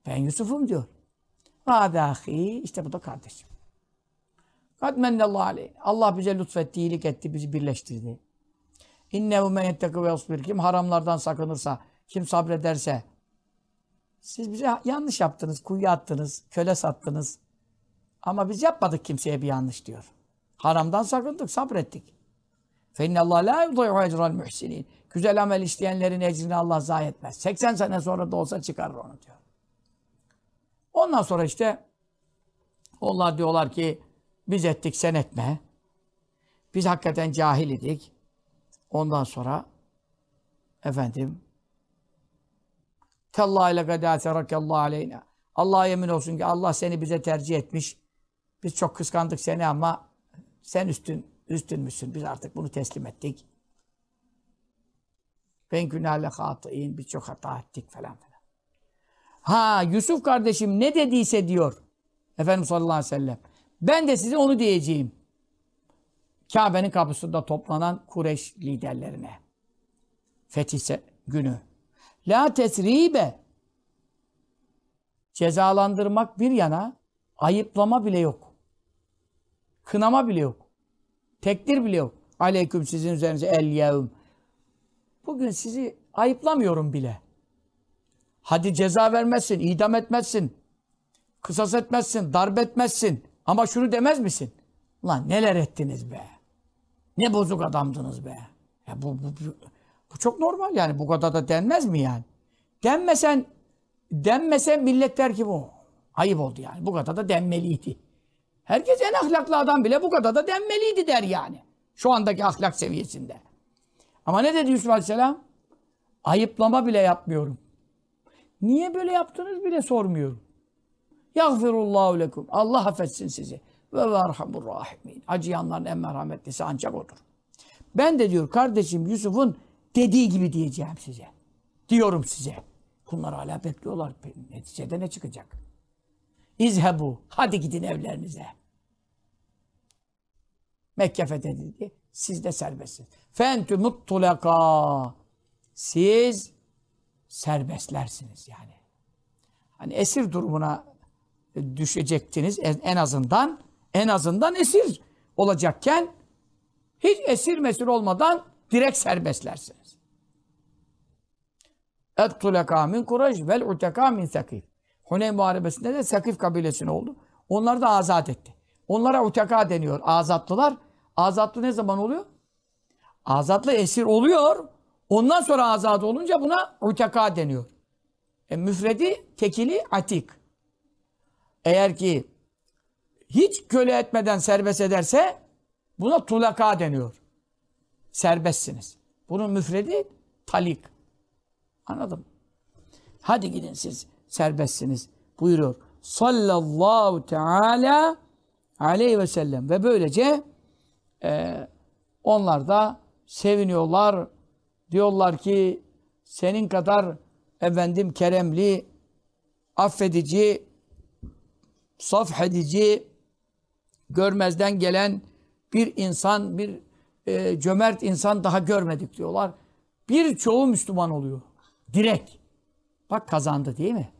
Ben Yusuf'um diyor. Adahi işte bu da kardeşim. Kad Allah bize lütfetti, iyilik etti, bizi birleştirdi. İnnehu men yettekı ve Kim haramlardan sakınırsa, kim sabrederse. Siz bize yanlış yaptınız, kuyu attınız, köle sattınız. Ama biz yapmadık kimseye bir yanlış diyor. Haramdan sakındık, sabrettik. فَاِنَّ اللّٰهَ لَا يُضَيْعُ اَجْرَ الْمُحْسِنِينَ Güzel amel işleyenlerin ecrini Allah zayi etmez. 80 sene sonra da olsa çıkarır onu diyor. Ondan sonra işte onlar diyorlar ki biz ettik sen etme. Biz hakikaten cahil idik. Ondan sonra efendim Tellahi le gadâ terakallahu aleyna. Allah'a yemin olsun ki Allah seni bize tercih etmiş. Biz çok kıskandık seni ama sen üstün üstünmüşsün. Biz artık bunu teslim ettik. Ben günahle hatıin. Biz çok hata ettik falan filan. Ha Yusuf kardeşim ne dediyse diyor. Efendimiz sallallahu aleyhi ve sellem. Ben de size onu diyeceğim. Kabe'nin kapısında toplanan Kureş liderlerine. Fetih günü. La tesribe. Cezalandırmak bir yana ayıplama bile yok. Kınama bile yok. Tekdir bile yok. Aleyküm sizin üzerinize el yevm. Bugün sizi ayıplamıyorum bile. Hadi ceza vermezsin, idam etmezsin, kısas etmezsin, darp etmezsin. Ama şunu demez misin? Lan neler ettiniz be? Ne bozuk adamdınız be? Ya bu, bu, bu, bu çok normal yani. Bu kadar da denmez mi yani? Denmesen denmesen millet der ki bu ayıp oldu yani. Bu kadar da denmeliydi. Herkes en ahlaklı adam bile bu kadar da denmeliydi der yani. Şu andaki ahlak seviyesinde. Ama ne dedi Yusuf Aleyhisselam? Ayıplama bile yapmıyorum. Niye böyle yaptınız bile sormuyorum. Yağfirullahu lekum. Allah affetsin sizi. Ve verhamur rahimin. Acıyanların en merhametlisi ancak odur. Ben de diyor kardeşim Yusuf'un dediği gibi diyeceğim size. Diyorum size. Bunlar hala bekliyorlar. Neticede ne çıkacak? İzhebu. Hadi gidin evlerinize. Mekke fethedildi. Siz de serbestsiniz. Fentümut tuleka. Siz serbestlersiniz yani. Hani esir durumuna düşecektiniz en azından en azından esir olacakken hiç esir mesir olmadan direkt serbestlersiniz. Ettuleka min Kureyş vel uteka min Sakif. Huneyn Muharebesi'nde de Sakif kabilesi oldu. Onları da azat etti. Onlara uteka deniyor. Azatlılar. Azatlı ne zaman oluyor? Azatlı esir oluyor. Ondan sonra azat olunca buna uteka deniyor. E, müfredi, tekili, atik eğer ki hiç köle etmeden serbest ederse buna tulaka deniyor. Serbestsiniz. Bunun müfredi talik. Anladım. Hadi gidin siz serbestsiniz buyuruyor. Sallallahu teala aleyhi ve sellem ve böylece e, onlar da seviniyorlar. Diyorlar ki senin kadar efendim keremli, affedici, saf edici, görmezden gelen bir insan, bir e, cömert insan daha görmedik diyorlar. Birçoğu Müslüman oluyor. Direkt. Bak kazandı değil mi?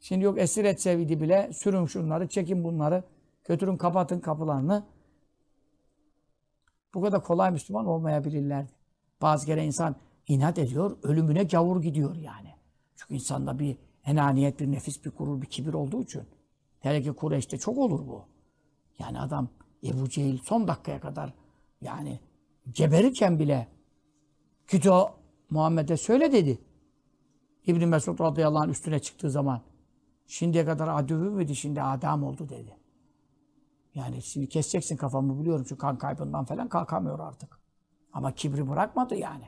Şimdi yok esir etseydi bile sürün şunları, çekin bunları, götürün kapatın kapılarını. Bu kadar kolay Müslüman olmayabilirlerdi. Bazı kere insan inat ediyor, ölümüne gavur gidiyor yani. Çünkü insanda bir enaniyet, bir nefis, bir gurur, bir kibir olduğu için. Hele ki Kureyş'te çok olur bu. Yani adam Ebu Cehil son dakikaya kadar yani geberirken bile Gidi Muhammed'e söyle dedi. İbn Mesud radıyallahu anh üstüne çıktığı zaman. Şimdiye kadar adüvü müydü şimdi adam oldu dedi. Yani şimdi keseceksin kafamı biliyorum çünkü kan kaybından falan kalkamıyor artık. Ama kibri bırakmadı yani.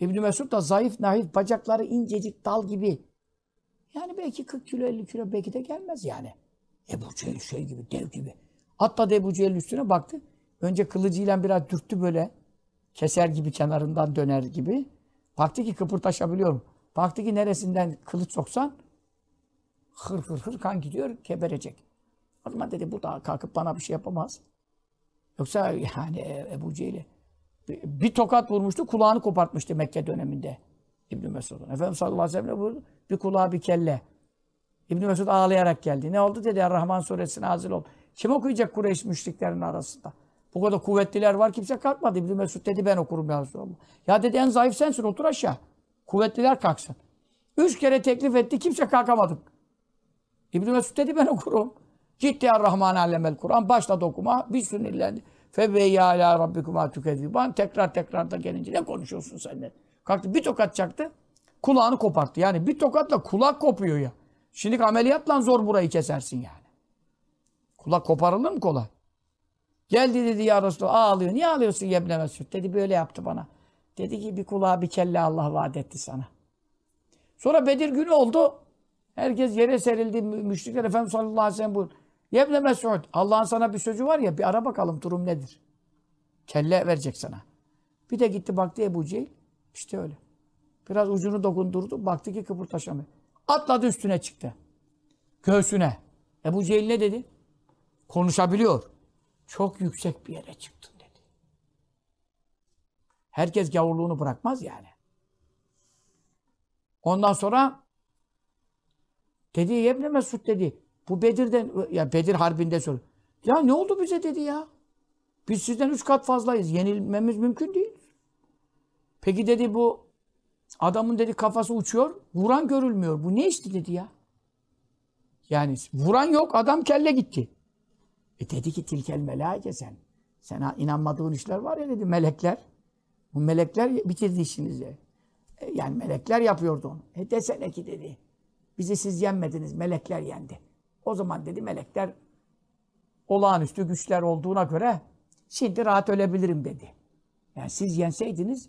İbn Mesud da zayıf, naif, bacakları incecik dal gibi yani belki 40 kilo 50 kilo belki de gelmez yani. Ebu Cehil şey gibi dev gibi. Hatta Ebu Cehil üstüne baktı. Önce kılıcıyla biraz dürttü böyle. Keser gibi kenarından döner gibi. Baktı ki kıpırtaşabiliyorum. Baktı ki neresinden kılıç soksan hır hır hır kan gidiyor keberecek. O zaman dedi bu da kalkıp bana bir şey yapamaz. Yoksa yani Ebu Cehil'i bir tokat vurmuştu kulağını kopartmıştı Mekke döneminde İbn-i Mesud'un. Efendimiz sallallahu aleyhi ve sellem vurdu bir kulağa bir kelle. İbn Mesud ağlayarak geldi. Ne oldu dedi Rahman suresini hazır ol. Kim okuyacak Kureyş müşriklerinin arasında? Bu kadar kuvvetliler var kimse kalkmadı. İbn Mesud dedi ben okurum ya Resulallah. Ya dedi en zayıf sensin otur aşağı. Kuvvetliler kalksın. Üç kere teklif etti kimse kalkamadı. İbn Mesud dedi ben okurum. Gitti ya Rahman alemel Kur'an başladı okuma bir sinirlendi. Febeyye ala rabbikuma tükezziban. Tekrar tekrar da gelince ne konuşuyorsun sen de? Kalktı bir tokat çaktı kulağını koparttı. Yani bir tokatla kulak kopuyor ya. Şimdi ameliyatla zor burayı kesersin yani. Kulak koparılır mı kolay? Geldi dedi ya Resulallah ağlıyor. Niye ağlıyorsun Yebne Mesut? Dedi böyle yaptı bana. Dedi ki bir kulağa bir kelle Allah vaat etti sana. Sonra Bedir günü oldu. Herkes yere serildi. Müşrikler Efendimiz sallallahu aleyhi ve sellem buyurdu. Yebne Mesut Allah'ın sana bir sözü var ya bir ara bakalım durum nedir? Kelle verecek sana. Bir de gitti baktı Ebu Cehil. İşte öyle. Biraz ucunu dokundurdu. Baktı ki kıpırtaşamıyor. Atladı üstüne çıktı. Göğsüne. Ebu Cehil ne dedi? Konuşabiliyor. Çok yüksek bir yere çıktın dedi. Herkes gavurluğunu bırakmaz yani. Ondan sonra dedi Yebne Mesud dedi. Bu Bedir'den, ya Bedir Harbi'nde söylüyor. Ya ne oldu bize dedi ya. Biz sizden üç kat fazlayız. Yenilmemiz mümkün değil. Peki dedi bu Adamın dedi kafası uçuyor. Vuran görülmüyor. Bu ne işti dedi ya. Yani vuran yok. Adam kelle gitti. E dedi ki tilkel meleke sen. Sen inanmadığın işler var ya dedi melekler. Bu melekler bitirdi işinizi. E, yani melekler yapıyordu onu. E desene ki dedi. Bizi siz yenmediniz. Melekler yendi. O zaman dedi melekler olağanüstü güçler olduğuna göre şimdi rahat ölebilirim dedi. Yani siz yenseydiniz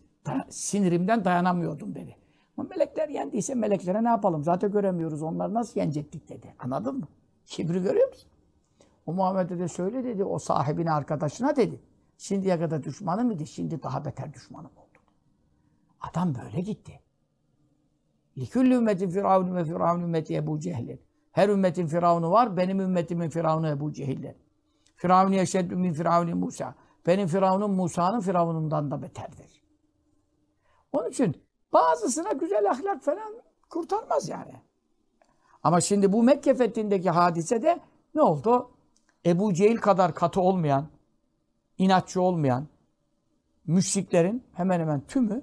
sinirimden dayanamıyordum dedi. Ama melekler yendiyse meleklere ne yapalım? Zaten göremiyoruz. Onları nasıl yenecektik dedi. Anladın mı? Kibri görüyor musun? O Muhammed'e de söyle dedi. O sahibine, arkadaşına dedi. Şimdiye kadar düşmanım idi. Şimdi daha beter düşmanım oldu. Adam böyle gitti. Liküllü ümmetin firavunu ve firavun ümmeti Ebu Cehil'in. Her ümmetin firavunu var. Benim ümmetimin firavunu Ebu Cehil'in. Firavun yeşeddü min firavuni Musa. Benim firavunum Musa'nın firavunundan da beterdir. Onun için bazısına güzel ahlak falan kurtarmaz yani. Ama şimdi bu Mekke fethindeki hadise de ne oldu? Ebu Cehil kadar katı olmayan, inatçı olmayan müşriklerin hemen hemen tümü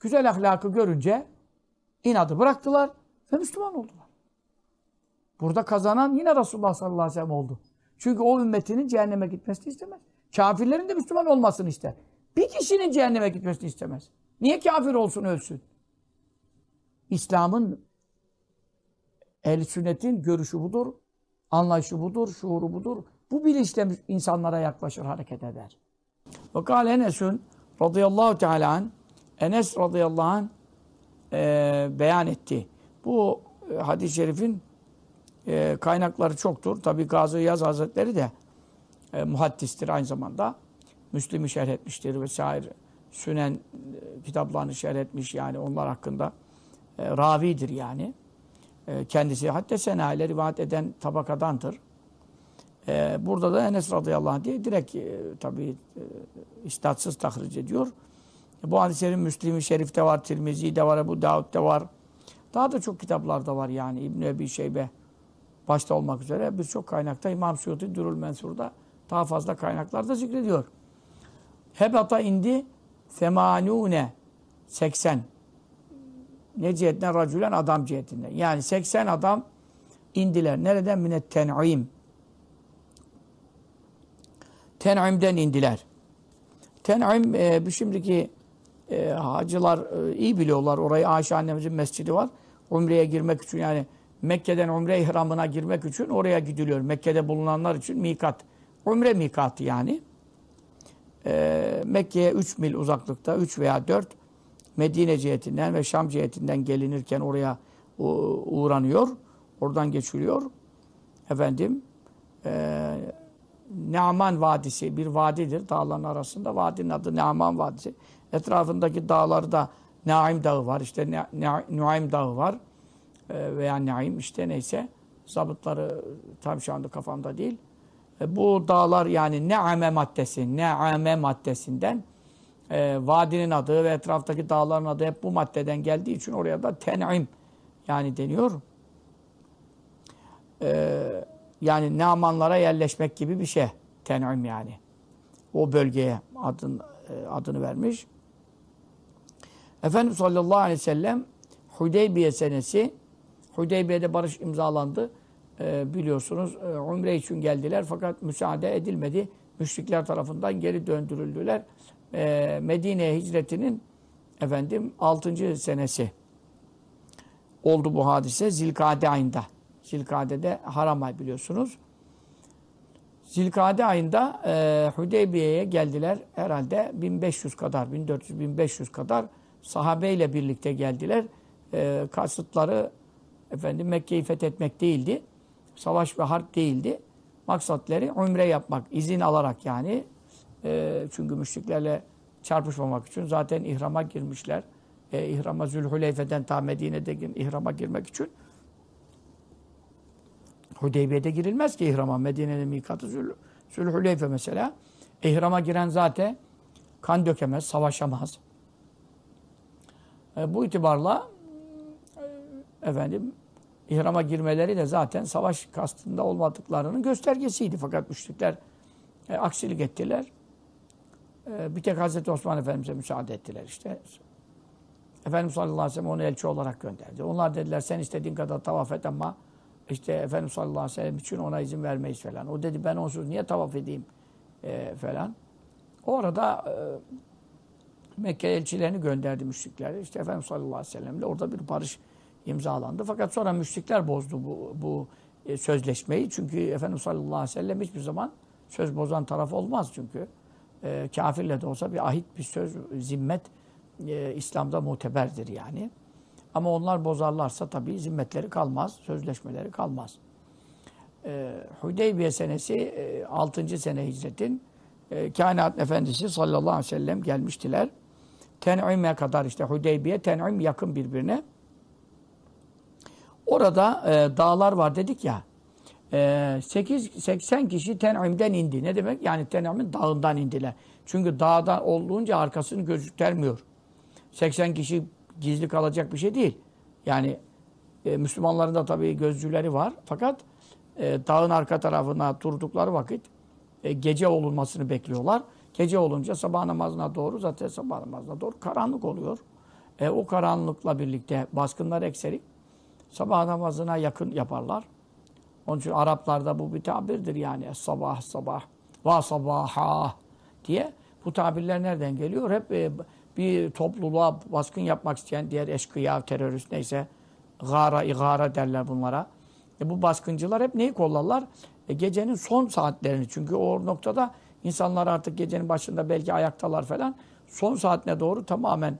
güzel ahlakı görünce inadı bıraktılar ve Müslüman oldular. Burada kazanan yine Resulullah sallallahu aleyhi ve sellem oldu. Çünkü o ümmetinin cehenneme gitmesini istemez. Kafirlerin de Müslüman olmasını ister. Bir kişinin cehenneme gitmesini istemez. Niye kafir olsun ölsün? İslam'ın el sünnetin görüşü budur, anlayışı budur, şuuru budur. Bu bilinçle insanlara yaklaşır, hareket eder. Ve kâle Enes'ün radıyallahu teala an, Enes radıyallahu an e, beyan etti. Bu e, hadis-i şerifin e, kaynakları çoktur. Tabi Gazi Yaz Hazretleri de e, muhaddistir aynı zamanda. Müslim'i şerh etmiştir vesaire. Sünen e, kitaplarını şerh etmiş yani onlar hakkında e, ravidir yani. E, kendisi hatta senayla rivayet eden tabakadandır. E, burada da Enes radıyallahu anh diye direkt e, tabi e, istatsız tahric ediyor. E, bu hadis-i Müslim'i Şerif'te var, Tirmizi'de var, bu Davud'da var. Daha da çok kitaplarda var yani İbn-i Ebi Şeybe başta olmak üzere birçok kaynakta İmam Suyuti Dürül Mensur'da daha fazla kaynaklarda zikrediyor. Hebata indi semanune 80. Ne cihetten? Racülen adam cihetinden. Yani 80 adam indiler. Nereden? Minet ten'im. Ten'imden indiler. Ten'im e, şimdiki e, hacılar e, iyi biliyorlar. Orayı Ayşe annemizin mescidi var. Umre'ye girmek için yani Mekke'den Umre ihramına girmek için oraya gidiliyor. Mekke'de bulunanlar için mikat. Umre mikatı yani e, Mekke'ye 3 mil uzaklıkta, 3 veya 4 Medine cihetinden ve Şam cihetinden gelinirken oraya uğranıyor. Oradan geçiliyor. Efendim e, Neaman Vadisi bir vadidir. Dağların arasında vadinin adı Neaman Vadisi. Etrafındaki dağlarda Naim Dağı var. İşte ne, Dağı var. E, veya Naim işte neyse. Zabıtları tam şu anda kafamda değil. E, bu dağlar yani Neame maddesi, Neame maddesinden e, vadinin adı ve etraftaki dağların adı hep bu maddeden geldiği için oraya da ten'im yani deniyor. E, yani Neamanlara yerleşmek gibi bir şey. Ten'im yani. O bölgeye adın, e, adını vermiş. Efendimiz sallallahu aleyhi ve sellem Hudeybiye senesi Hudeybiye'de barış imzalandı. Ee, biliyorsunuz e, umre için geldiler fakat müsaade edilmedi. Müşrikler tarafından geri döndürüldüler. Ee, Medine hicretinin efendim 6. senesi oldu bu hadise Zilkade ayında. Zilkade'de haram ay biliyorsunuz. Zilkade ayında e, Hudeybiye'ye geldiler. Herhalde 1500 kadar, 1400-1500 kadar sahabeyle birlikte geldiler. E, ee, kasıtları efendim Mekke'yi fethetmek değildi. Savaş ve harp değildi. Maksatları umre yapmak, izin alarak yani. E, çünkü müşriklerle çarpışmamak için zaten ihrama girmişler. E, ihrama Zülhüleyfe'den ta Medine'de ihrama girmek için. Hudeybiye'de girilmez ki ihrama. Medine'nin mikatı Zül, Zülhüleyfe mesela. İhrama giren zaten kan dökemez, savaşamaz. E, bu itibarla e, efendim İhrama girmeleri de zaten savaş kastında olmadıklarının göstergesiydi. Fakat müşrikler e, aksilik ettiler. E, bir tek Hazreti Osman Efendimiz'e müsaade ettiler işte. Efendimiz sallallahu aleyhi ve sellem onu elçi olarak gönderdi. Onlar dediler sen istediğin kadar tavaf et ama işte Efendimiz sallallahu aleyhi ve sellem için ona izin vermeyiz falan. O dedi ben onsuz niye tavaf edeyim e, falan. Orada e, Mekke elçilerini gönderdi müşrikler. İşte Efendimiz sallallahu aleyhi ve sellemle orada bir barış imzalandı. Fakat sonra müşrikler bozdu bu, bu e, sözleşmeyi. Çünkü Efendimiz sallallahu aleyhi ve sellem hiçbir zaman söz bozan taraf olmaz çünkü. E, kafirle de olsa bir ahit, bir söz, zimmet e, İslam'da muteberdir yani. Ama onlar bozarlarsa tabii zimmetleri kalmaz, sözleşmeleri kalmaz. E, Hudeybiye senesi e, 6. sene hicretin e, kainat efendisi sallallahu aleyhi ve sellem gelmiştiler. Ten'im'e kadar işte Hudeybiye, Ten'im yakın birbirine. Orada e, dağlar var dedik ya. E, 8, 80 kişi Ten'im'den indi. Ne demek? Yani Ten'im'in dağından indiler. Çünkü dağdan olduğunca arkasını gözüktermiyor. 80 kişi gizli kalacak bir şey değil. Yani e, Müslümanların da tabii gözcüleri var. Fakat e, dağın arka tarafına durdukları vakit e, gece olunmasını bekliyorlar. Gece olunca sabah namazına doğru zaten sabah namazına doğru karanlık oluyor. E, o karanlıkla birlikte baskınlar ekserik Sabah namazına yakın yaparlar. Onun için Araplarda bu bir tabirdir yani. sabah sabah va sabaha diye. Bu tabirler nereden geliyor? Hep e, bir topluluğa baskın yapmak isteyen diğer eşkıya, terörist neyse gara, igara derler bunlara. E bu baskıncılar hep neyi kollarlar? E gecenin son saatlerini. Çünkü o noktada insanlar artık gecenin başında belki ayaktalar falan. Son saatine doğru tamamen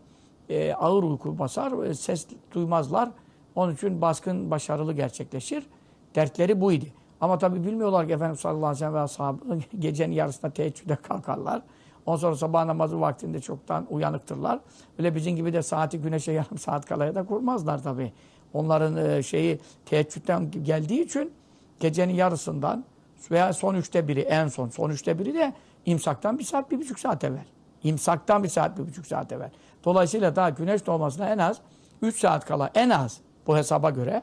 e, ağır uyku basar, e, ses duymazlar. Onun için baskın başarılı gerçekleşir. Dertleri buydu. Ama tabi bilmiyorlar ki Efendimiz sallallahu aleyhi ve sellem ashabı gecenin yarısında teheccüde kalkarlar. Ondan sonra sabah namazı vaktinde çoktan uyanıktırlar. Öyle bizim gibi de saati güneşe yarım saat kalaya da kurmazlar tabi. Onların e, şeyi teheccüden geldiği için gecenin yarısından veya son üçte biri en son. Son üçte biri de imsaktan bir saat, bir buçuk saat evvel. İmsaktan bir saat, bir buçuk saat evvel. Dolayısıyla daha güneş doğmasına en az üç saat kala en az bu hesaba göre.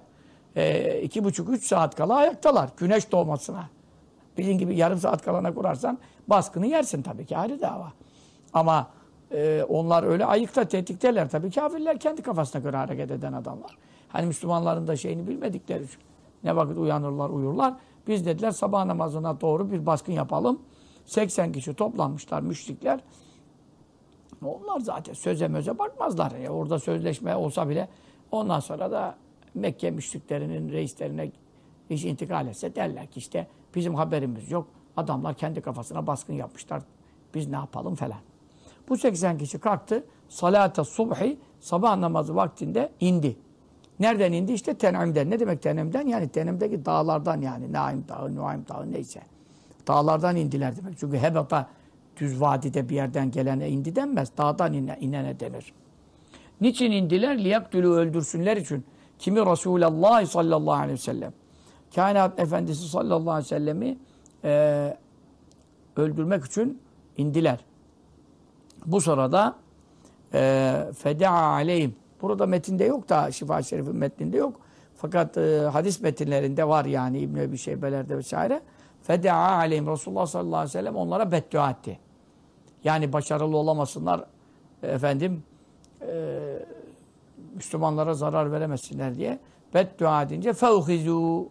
E, iki buçuk, üç saat kala ayaktalar güneş doğmasına. Bizim gibi yarım saat kalana kurarsan baskını yersin tabii ki ayrı dava. Ama e, onlar öyle ayıkta tetikteler tabii kafirler kendi kafasına göre hareket eden adamlar. Hani Müslümanların da şeyini bilmedikleri için. Ne vakit uyanırlar uyurlar. Biz dediler sabah namazına doğru bir baskın yapalım. 80 kişi toplanmışlar müşrikler. Onlar zaten söze möze bakmazlar. Ya e, orada sözleşme olsa bile Ondan sonra da Mekke müşriklerinin reislerine iş intikal etse derler ki işte bizim haberimiz yok. Adamlar kendi kafasına baskın yapmışlar. Biz ne yapalım falan. Bu 80 kişi kalktı. Salate subhi sabah namazı vaktinde indi. Nereden indi? İşte Tenem'den. Ne demek Tenem'den? Yani Tenem'deki dağlardan yani. Naim Dağı, Nuaym Dağı neyse. Dağlardan indiler demek. Çünkü Hebata düz vadide bir yerden gelene indi denmez. Dağdan ine, inene denir. Niçin indiler? Liyaktülü öldürsünler için. Kimi Resulallah sallallahu aleyhi ve sellem. Kainat Efendisi sallallahu aleyhi ve sellemi e, öldürmek için indiler. Bu sırada e, feda'a aleyhim. Burada metinde yok da Şifa Şerif'in metninde yok. Fakat e, hadis metinlerinde var yani İbn-i Ebi Şeybeler'de vesaire. Feda aleyhim. Resulullah sallallahu aleyhi ve sellem onlara beddua etti. Yani başarılı olamasınlar e, efendim e, Müslümanlara zarar veremesinler diye beddua edince fevhizû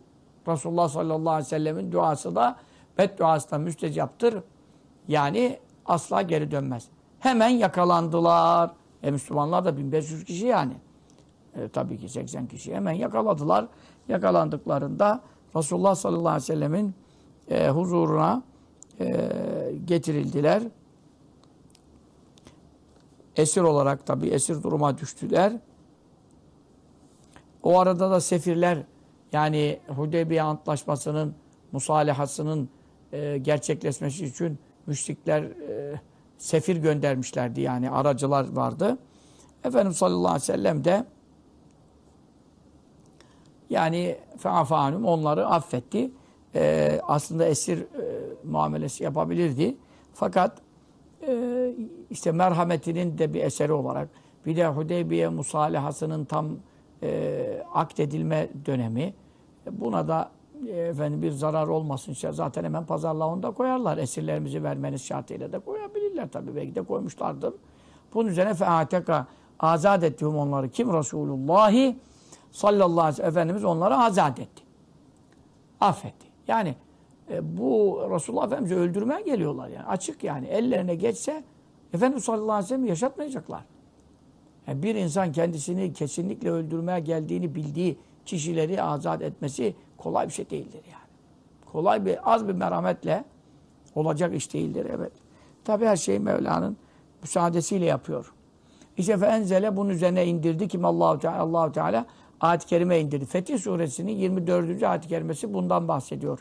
Resulullah sallallahu aleyhi ve sellemin duası da bedduası da müstecaptır. Yani asla geri dönmez. Hemen yakalandılar. E Müslümanlar da 1500 kişi yani. E, tabii ki 80 kişi hemen yakaladılar. Yakalandıklarında Resulullah sallallahu aleyhi ve sellemin e, huzuruna e, getirildiler esir olarak tabi esir duruma düştüler. O arada da sefirler yani Hudeybiye Antlaşması'nın musalahasının e, gerçekleşmesi için müşrikler e, sefir göndermişlerdi yani aracılar vardı. Efendimiz sallallahu aleyhi ve sellem de yani fe'afanum onları affetti. E, aslında esir e, muamelesi yapabilirdi. Fakat e, işte merhametinin de bir eseri olarak bir de Hudeybiye musalihasının tam e, akdedilme dönemi. Buna da e, efendim bir zarar olmasın. İşte zaten hemen pazarlığa onu da koyarlar. Esirlerimizi vermeniz şartıyla da koyabilirler tabii. Belki de koymuşlardır. Bunun üzerine feateka azat ettim onları. Kim? Resulullahi sallallahu aleyhi ve sellem Efendimiz onları azat etti. Affetti. Yani e, bu Resulullah Efendimiz'i öldürmeye geliyorlar yani. Açık yani. Ellerine geçse Efendimiz sallallahu aleyhi ve sellem'i yaşatmayacaklar. Yani bir insan kendisini kesinlikle öldürmeye geldiğini bildiği kişileri azat etmesi kolay bir şey değildir yani. Kolay bir, az bir merhametle olacak iş değildir evet. Tabi her şeyi Mevla'nın müsaadesiyle yapıyor. İşte fenzele bunun üzerine indirdi kim Allahu Teala Allahu Teala ayet-i kerime indirdi. Fetih suresinin 24. ayet-i kerimesi bundan bahsediyor.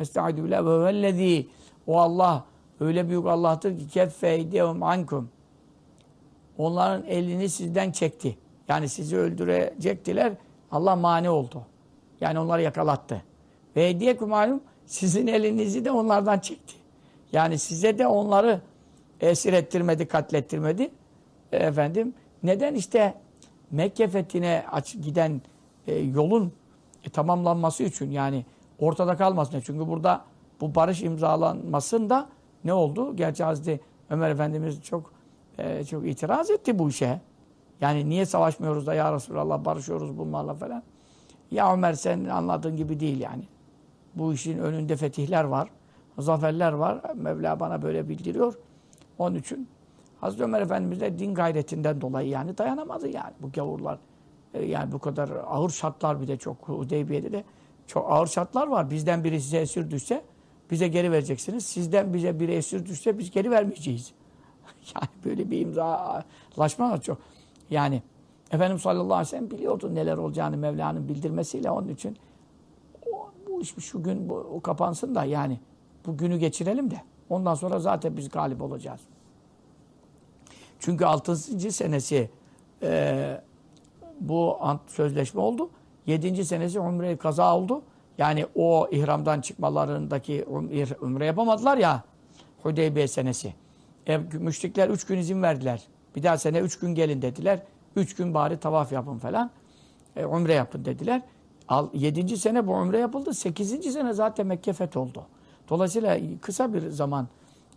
Estaizu billah ve vellezî o Allah öyle büyük Allah'tır ki keffe eydiyevum ankum. Onların elini sizden çekti. Yani sizi öldürecektiler. Allah mani oldu. Yani onları yakalattı. Ve diye ankum sizin elinizi de onlardan çekti. Yani size de onları esir ettirmedi, katlettirmedi. E, efendim neden işte Mekke fethine aç, giden e, yolun e, tamamlanması için yani ortada kalmasın. Çünkü burada bu barış imzalanmasında ne oldu? Gerçi Hazreti Ömer Efendimiz çok e, çok itiraz etti bu işe. Yani niye savaşmıyoruz da ya Resulallah barışıyoruz bunlarla falan. Ya Ömer sen anladığın gibi değil yani. Bu işin önünde fetihler var. Zaferler var. Mevla bana böyle bildiriyor. Onun için Hazreti Ömer Efendimiz de din gayretinden dolayı yani dayanamadı yani bu gavurlar. E, yani bu kadar ağır şartlar bir de çok Hudeybiye'de de çok ağır şartlar var. Bizden biri size esir düşse bize geri vereceksiniz. Sizden bize biri esir düşse biz geri vermeyeceğiz. yani böyle bir imzalaşma var çok. Yani Efendim sallallahu aleyhi ve sellem biliyordu neler olacağını Mevla'nın bildirmesiyle onun için o, bu iş şu gün bu, o kapansın da yani bu günü geçirelim de ondan sonra zaten biz galip olacağız. Çünkü 6. senesi e, bu sözleşme oldu. 7. senesi umre kaza oldu. Yani o ihramdan çıkmalarındaki um-, umre yapamadılar ya Hudeybiye senesi. E, müşrikler 3 gün izin verdiler. Bir daha sene 3 gün gelin dediler. 3 gün bari tavaf yapın falan. E, umre yapın dediler. 7. sene bu umre yapıldı. 8. sene zaten Mekke oldu. Dolayısıyla kısa bir zaman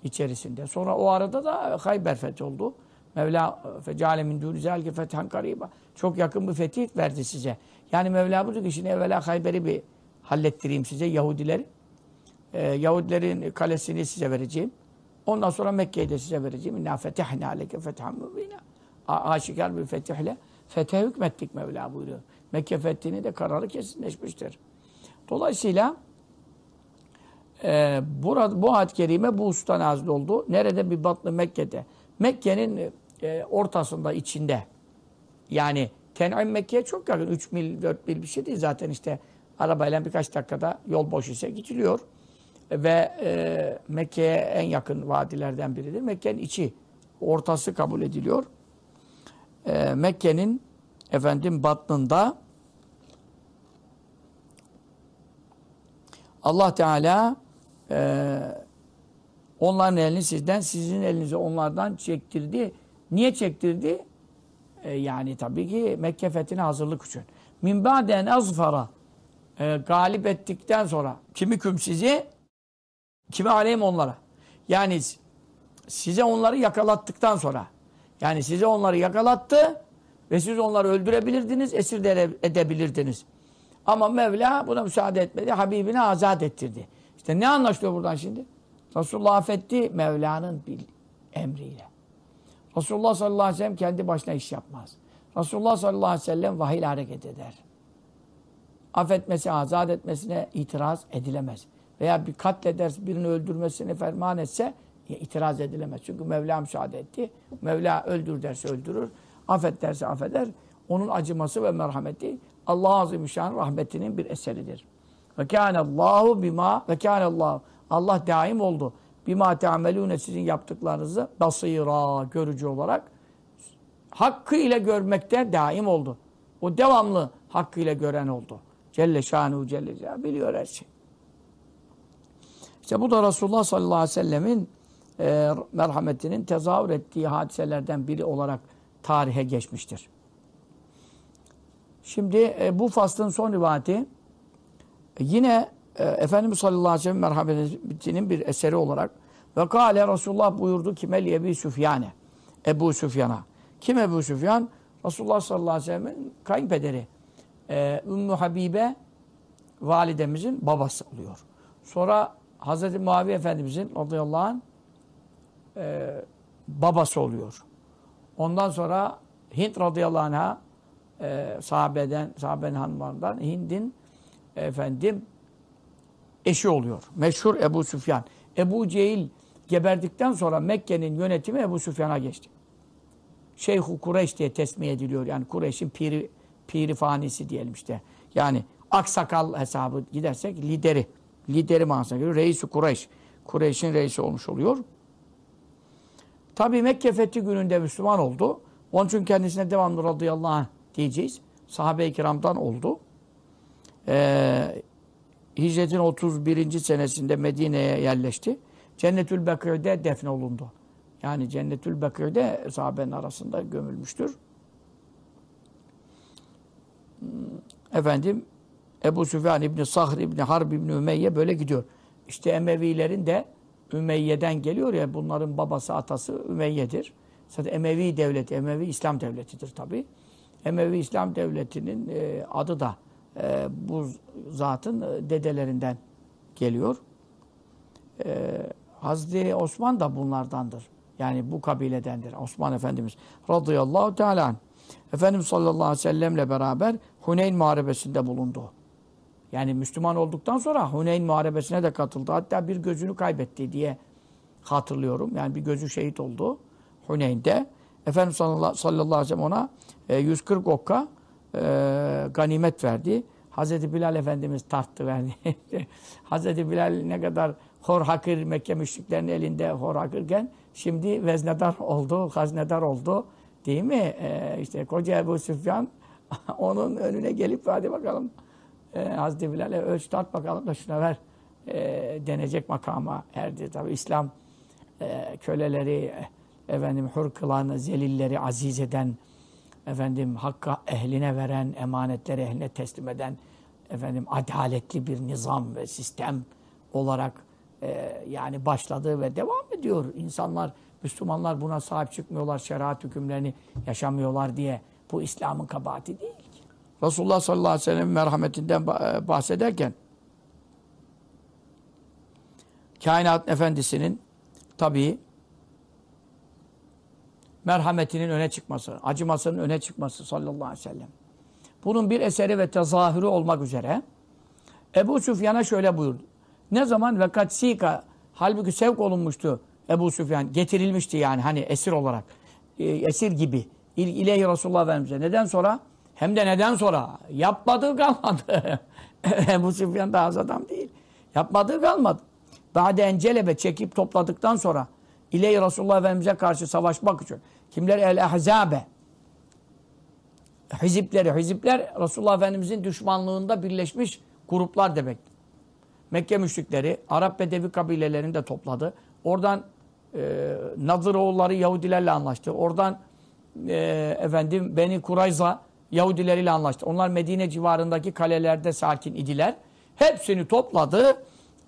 içerisinde. Sonra o arada da Hayber oldu. Mevla e, fecale min dûnü zelke fethen kariba. Çok yakın bir fetih verdi size. Yani Mevla bu ki şimdi evvela Hayber'i bir hallettireyim size Yahudileri. Ee, Yahudilerin kalesini size vereceğim. Ondan sonra Mekke'yi de size vereceğim. İnna fetehna aleke fethan mübina. Aşikar bir fetihle fetih hükmettik Mevla buyuruyor. Mekke fethini de kararı kesinleşmiştir. Dolayısıyla e, burada, bu ad kerime bu usta nazil oldu. Nerede? Bir batlı Mekke'de. Mekke'nin e, ortasında, içinde. Yani Tenaim Mekke'ye çok yakın. 3 mil, 4 mil bir şey değil zaten işte. Arabayla birkaç dakikada yol boş ise gidiliyor. Ve e, Mekke'ye en yakın vadilerden biridir. Mekke'nin içi, ortası kabul ediliyor. E, Mekke'nin efendim batnında Allah Teala e, onların elini sizden, sizin elinizi onlardan çektirdi. Niye çektirdi? E, yani tabii ki Mekke fethine hazırlık için. Min ba'den azfara e, galip ettikten sonra kimi küm sizi kimi aleyhim onlara. Yani size onları yakalattıktan sonra yani size onları yakalattı ve siz onları öldürebilirdiniz, esir de edebilirdiniz. Ama Mevla buna müsaade etmedi. Habibini azat ettirdi. İşte ne anlaşılıyor buradan şimdi? Resulullah affetti Mevla'nın bir emriyle. Resulullah sallallahu aleyhi ve sellem kendi başına iş yapmaz. Resulullah sallallahu aleyhi ve sellem vahiy hareket eder. Affetmesi, azat etmesine itiraz edilemez. Veya bir katleder, birini öldürmesini ferman etse itiraz edilemez. Çünkü Mevla müsaade etti. Mevla öldür derse öldürür, affet derse affeder. Onun acıması ve merhameti Allah Azimüşşan rahmetinin bir eseridir. Ve kâne Allahu bima ve kâne Allah. Allah daim oldu bima teamelune sizin yaptıklarınızı basira görücü olarak hakkıyla görmekte daim oldu. O devamlı hakkıyla gören oldu. Celle şanu celle celle biliyor her şey. İşte bu da Resulullah sallallahu aleyhi ve sellemin e, merhametinin tezahür ettiği hadiselerden biri olarak tarihe geçmiştir. Şimdi e, bu faslın son rivati e, yine e, Efendimiz sallallahu aleyhi ve sellem merhametinin bir eseri olarak ve kâle Resulullah buyurdu ki Meli Ebi Süfyane. Ebu Süfyan'a. Kim Ebu Süfyan? Resulullah sallallahu aleyhi ve sellem'in kayınpederi. Ee, Ümmü Habibe validemizin babası oluyor. Sonra Hazreti Muavi Efendimizin radıyallahu anh e, babası oluyor. Ondan sonra Hint radıyallahu anh'a e, sahabeden, sahabenin hanımlarından Hind'in efendim eşi oluyor. Meşhur Ebu Süfyan. Ebu Cehil geberdikten sonra Mekke'nin yönetimi Ebu Süfyan'a geçti. Şeyhu Kureyş diye tesmih ediliyor. Yani Kureyş'in piri, piri fanisi diyelim işte. Yani aksakal hesabı gidersek lideri. Lideri manasına göre reisi Kureyş. Kureyş'in reisi olmuş oluyor. Tabi Mekke fethi gününde Müslüman oldu. Onun için kendisine devamlı radıyallahu anh diyeceğiz. Sahabe-i kiramdan oldu. Ee, Hicretin 31. senesinde Medine'ye yerleşti. Cennetül Bekir'de defnolundu. Yani Cennetül Bekir'de sahabenin arasında gömülmüştür. Hmm, efendim Ebu Süfyan İbni Sahr İbni Harb İbni Ümeyye böyle gidiyor. İşte Emevilerin de Ümeyye'den geliyor ya bunların babası atası Ümeyye'dir. Zaten Emevi devleti, Emevi İslam devletidir tabi. Emevi İslam devletinin e, adı da e, bu zatın e, dedelerinden geliyor. E, Hazreti Osman da bunlardandır. Yani bu kabiledendir. Osman Efendimiz radıyallahu teala Efendimiz sallallahu aleyhi ve sellemle beraber Huneyn Muharebesi'nde bulundu. Yani Müslüman olduktan sonra Huneyn Muharebesi'ne de katıldı. Hatta bir gözünü kaybetti diye hatırlıyorum. Yani bir gözü şehit oldu Huneyn'de. Efendimiz sallallahu aleyhi ve sellem ona 140 e, okka e, ganimet verdi. Hazreti Bilal Efendimiz tarttı verdi. Hazreti Bilal ne kadar hor hakir Mekke müşriklerinin elinde hor hakirken şimdi veznedar oldu, haznedar oldu. Değil mi? E, işte koca Ebu Süfyan onun önüne gelip hadi bakalım e, Hazreti Bilal'e ölç tart bakalım da şuna ver e, denecek makama erdi. Tabi İslam e, köleleri, e, efendim hür kılanı, zelilleri aziz eden efendim hakka ehline veren, emanetleri ehline teslim eden efendim adaletli bir nizam ve sistem olarak e, yani başladı ve devam ediyor. İnsanlar, Müslümanlar buna sahip çıkmıyorlar, şeriat hükümlerini yaşamıyorlar diye. Bu İslam'ın kabahati değil ki. Resulullah sallallahu aleyhi ve sellem merhametinden e, bahsederken kainat efendisinin tabii merhametinin öne çıkması, acımasının öne çıkması sallallahu aleyhi ve sellem. Bunun bir eseri ve tezahürü olmak üzere Ebu Süfyan'a şöyle buyurdu. Ne zaman ve katsika halbuki sevk olunmuştu Ebu Süfyan getirilmişti yani hani esir olarak e, esir gibi İl, İleyhi Resulullah Efendimiz'e. Neden sonra? Hem de neden sonra? Yapmadığı kalmadı. Ebu Süfyan da az adam değil. Yapmadığı kalmadı. Bade encelebe çekip topladıktan sonra İleyhi Resulullah Efendimiz'e karşı savaşmak için. Kimler? El ahzabe. Hizipleri. Hizipler Resulullah Efendimizin düşmanlığında birleşmiş gruplar demek. Mekke müşrikleri Arap Bedevi kabilelerini de topladı. Oradan e, Nadıroğulları Yahudilerle anlaştı. Oradan e, efendim Beni Kurayza Yahudileriyle anlaştı. Onlar Medine civarındaki kalelerde sakin idiler. Hepsini topladı.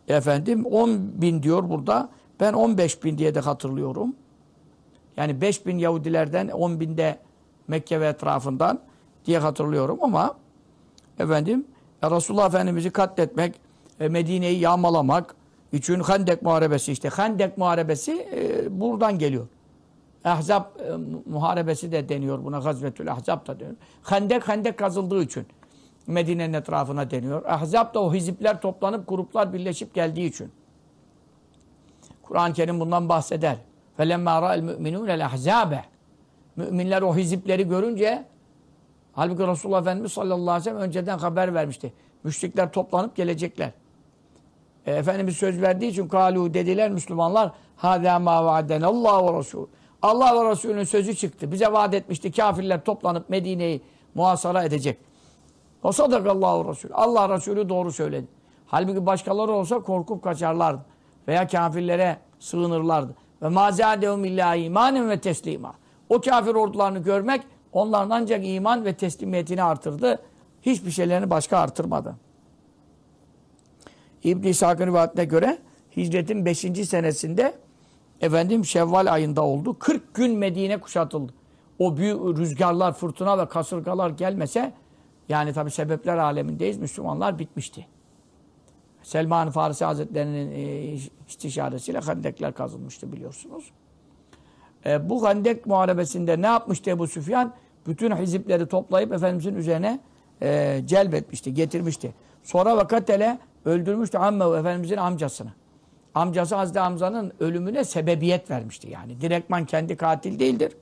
Efendim 10 bin diyor burada. Ben 15 bin diye de hatırlıyorum. Yani 5 bin Yahudilerden 10 binde Mekke ve etrafından diye hatırlıyorum ama efendim Resulullah Efendimiz'i katletmek, e, Medine'yi yağmalamak için Hendek Muharebesi işte. Hendek Muharebesi e, buradan geliyor. Ahzab e, Muharebesi de deniyor buna. Gazvetül Ahzab da deniyor. Hendek, Hendek kazıldığı için. Medine'nin etrafına deniyor. Ahzab da o hizipler toplanıp gruplar birleşip geldiği için. Kur'an-ı Kerim bundan bahseder. فَلَمَّا رَأَ الْمُؤْمِنُونَ الْاَحْزَابَ Müminler o hizipleri görünce halbuki Resulullah Efendimiz sallallahu aleyhi ve sellem önceden haber vermişti. Müşrikler toplanıp gelecekler. E, Efendimiz söz verdiği için kalu dediler Müslümanlar hâzâ mâ vaaden Allah ve Allah ve Resulünün sözü çıktı. Bize vaat etmişti. Kafirler toplanıp Medine'yi muhasara edecek. O sadakallahu Resul. Allah Resulü doğru söyledi. Halbuki başkaları olsa korkup kaçarlardı. Veya kafirlere sığınırlardı. Ve mazâdehum illâ imanen ve teslima. O kafir ordularını görmek onların ancak iman ve teslimiyetini artırdı. Hiçbir şeylerini başka artırmadı. İbn-i İshak'ın rivayetine göre hicretin 5. senesinde efendim Şevval ayında oldu. 40 gün Medine kuşatıldı. O büyük rüzgarlar, fırtına ve kasırgalar gelmese yani tabi sebepler alemindeyiz. Müslümanlar bitmişti. Selman Farisi Hazretleri'nin e, istişaresiyle hendekler kazılmıştı biliyorsunuz. E, bu hendek muharebesinde ne yapmıştı Ebu Süfyan? Bütün hizipleri toplayıp Efendimizin üzerine e, celbetmişti, getirmişti. Sonra vakatele öldürmüştü amme Efendimizin amcasını. Amcası Hazreti Hamza'nın ölümüne sebebiyet vermişti. Yani direktman kendi katil değildir.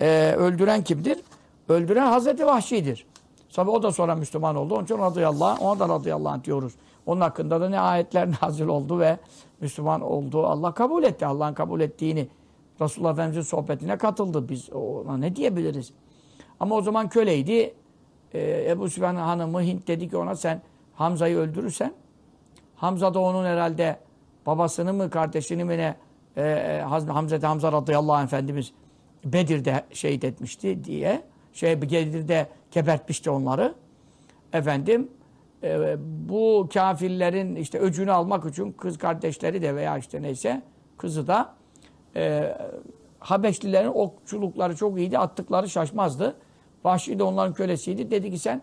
E, öldüren kimdir? Öldüren Hazreti Vahşi'dir. Tabi o da sonra Müslüman oldu. Onun için radıyallahu anh, ona da radıyallahu anh diyoruz. Onun hakkında da ne ayetler nazil oldu ve Müslüman oldu. Allah kabul etti. Allah'ın kabul ettiğini. Resulullah Efendimiz'in sohbetine katıldı. Biz ona ne diyebiliriz? Ama o zaman köleydi. Ee, Ebu Süfyan hanımı Hint dedi ki ona sen Hamza'yı öldürürsen Hamza da onun herhalde babasını mı kardeşini mi ne e, e Hazreti Hamza radıyallahu anh Efendimiz Bedir'de şehit etmişti diye şey Bedir'de gebertmişti onları. Efendim e, bu kafirlerin işte öcünü almak için kız kardeşleri de veya işte neyse kızı da e, Habeşlilerin okçulukları çok iyiydi. Attıkları şaşmazdı. Vahşi de onların kölesiydi. Dedi ki sen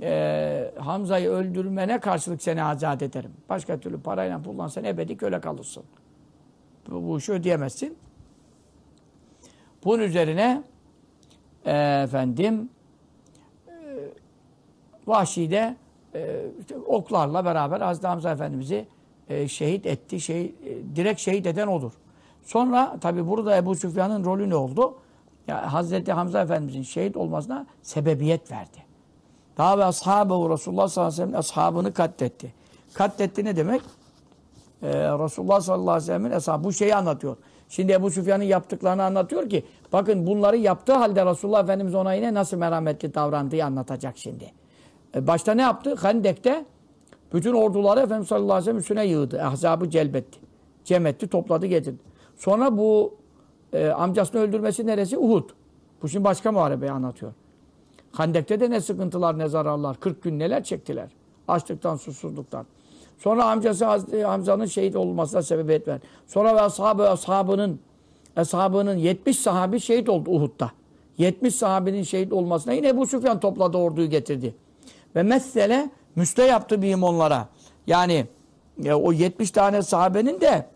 e, Hamza'yı öldürmene karşılık seni azat ederim. Başka türlü parayla pulla ebedi köle kalırsın. Bu, bu işi ödeyemezsin. Bunun üzerine e, efendim e, Vahşi de e, oklarla beraber Hazreti Hamza Efendimiz'i e, şehit etti. Şey, e, direkt şehit eden odur. Sonra tabi burada Ebu Süfyan'ın rolü ne oldu? Ya, Hazreti Hamza Efendimiz'in şehit olmasına sebebiyet verdi. Daha ve ashabı Resulullah sallallahu aleyhi ve sellem'in ashabını katletti. Katletti ne demek? Ee, Resulullah sallallahu aleyhi ve sellem'in ashabı. Bu şeyi anlatıyor. Şimdi Ebu Süfyan'ın yaptıklarını anlatıyor ki bakın bunları yaptığı halde Resulullah Efendimiz ona yine nasıl merhametli davrandığını anlatacak şimdi. E, başta ne yaptı? Hendek'te bütün orduları Efendimiz sallallahu aleyhi ve sellem üstüne yığdı. Ahzabı celbetti. Cem etti, topladı, getirdi. Sonra bu e, amcasını öldürmesi neresi? Uhud. Bu şimdi başka muharebeyi anlatıyor. Handek'te de ne sıkıntılar, ne zararlar. 40 gün neler çektiler. Açlıktan, susuzluktan. Sonra amcası Hamza'nın şehit olmasına sebebiyet ver. Sonra ve ashabı, ashabının ashabının 70 sahabi şehit oldu Uhud'da. 70 sahabinin şehit olmasına yine bu Süfyan topladı orduyu getirdi. Ve mesele müste yaptı bihim onlara. Yani e, o 70 tane sahabenin de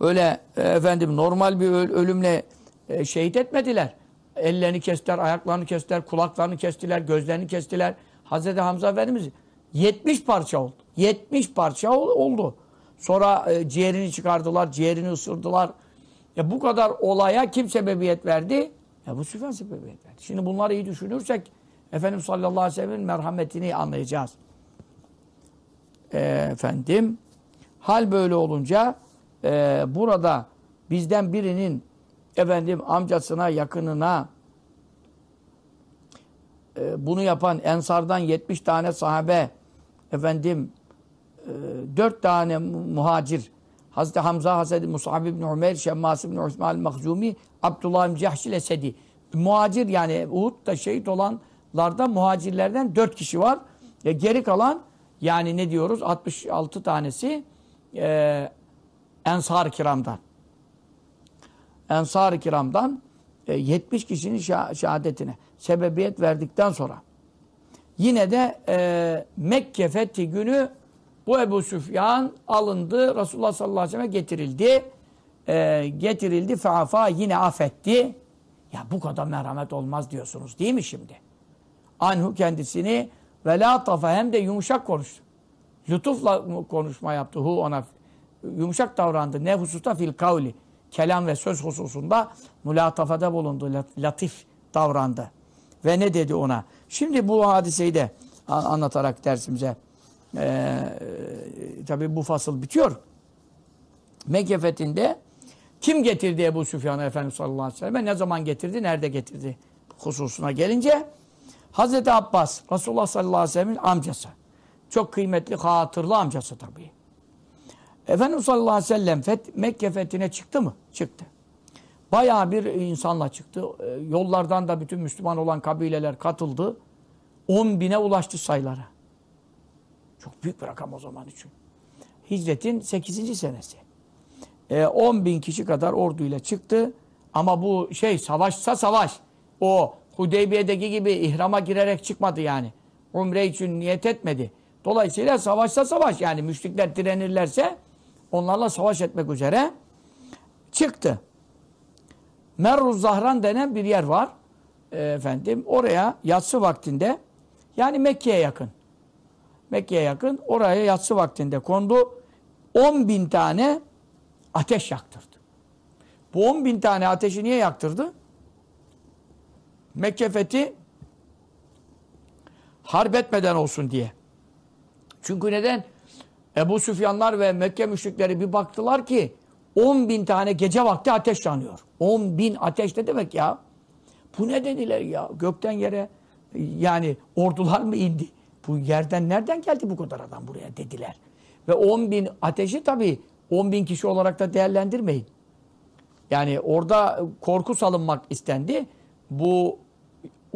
öyle e, efendim normal bir ölümle e, şehit etmediler. Ellerini kestiler, ayaklarını kestiler, kulaklarını kestiler, gözlerini kestiler. Hazreti Hamza Efendimiz 70 parça oldu. 70 parça oldu. Sonra e, ciğerini çıkardılar, ciğerini ısırdılar. Ya bu kadar olaya kim sebebiyet verdi? Ya bu Süfyan sebebiyet verdi. Şimdi bunları iyi düşünürsek Efendim sallallahu aleyhi ve sellem'in merhametini anlayacağız. E, efendim, hal böyle olunca e, burada bizden birinin efendim amcasına, yakınına e, bunu yapan Ensardan 70 tane sahabe efendim e, 4 tane muhacir Hazreti Hamza, Hazreti Mus'ab ibn Umeyr, Şemmas ibn Osman el-Mahzumi, Abdullah ibn Cahş ile Muhacir yani Uhud'da şehit olan Larda muhacirlerden 4 kişi var. E, geri kalan yani ne diyoruz 66 tanesi e, Ensar-ı Kiram'dan. Ensar-ı Kiram'dan e, 70 kişinin şehadetine sebebiyet verdikten sonra yine de e, Mekke fethi günü bu Ebu Süfyan alındı. Resulullah sallallahu aleyhi ve sellem'e getirildi. E, getirildi. Feafa yine affetti. Ya bu kadar merhamet olmaz diyorsunuz değil mi şimdi? anhu kendisini ve la hem de yumuşak konuştu. Lütufla konuşma yaptı hu ona. Yumuşak davrandı. Ne hususta fil kavli. Kelam ve söz hususunda mülatafada bulundu. Latif davrandı. Ve ne dedi ona? Şimdi bu hadiseyi de anlatarak dersimize ee, tabi bu fasıl bitiyor. Mekke fethinde kim getirdi Ebu Süfyan'ı Efendimiz sallallahu aleyhi ve sellem? Ne zaman getirdi? Nerede getirdi? Hususuna gelince Hazreti Abbas, Resulullah sallallahu aleyhi ve sellem'in amcası. Çok kıymetli, hatırlı amcası tabii. Efendimiz sallallahu aleyhi ve sellem feth, Mekke fethine çıktı mı? Çıktı. Bayağı bir insanla çıktı. Ee, yollardan da bütün Müslüman olan kabileler katıldı. 10 bine ulaştı sayıları. Çok büyük bir rakam o zaman için. Hicretin 8. senesi. E, bin kişi kadar orduyla çıktı. Ama bu şey savaşsa savaş. O Hudeybiye'deki gibi ihrama girerek çıkmadı yani. Umre için niyet etmedi. Dolayısıyla savaşsa savaş yani müşrikler direnirlerse onlarla savaş etmek üzere çıktı. Merruz Zahran denen bir yer var. E, efendim oraya yatsı vaktinde yani Mekke'ye yakın. Mekke'ye yakın oraya yatsı vaktinde kondu. 10 bin tane ateş yaktırdı. Bu 10 bin tane ateşi niye yaktırdı? Mekke fethi harbetmeden olsun diye. Çünkü neden? Ebu Süfyanlar ve Mekke müşrikleri bir baktılar ki 10 bin tane gece vakti ateş yanıyor. 10 bin ateş ne demek ya? Bu ne dediler ya? Gökten yere yani ordular mı indi? Bu yerden nereden geldi bu kadar adam buraya dediler. Ve 10 bin ateşi tabii 10 bin kişi olarak da değerlendirmeyin. Yani orada korku salınmak istendi. Bu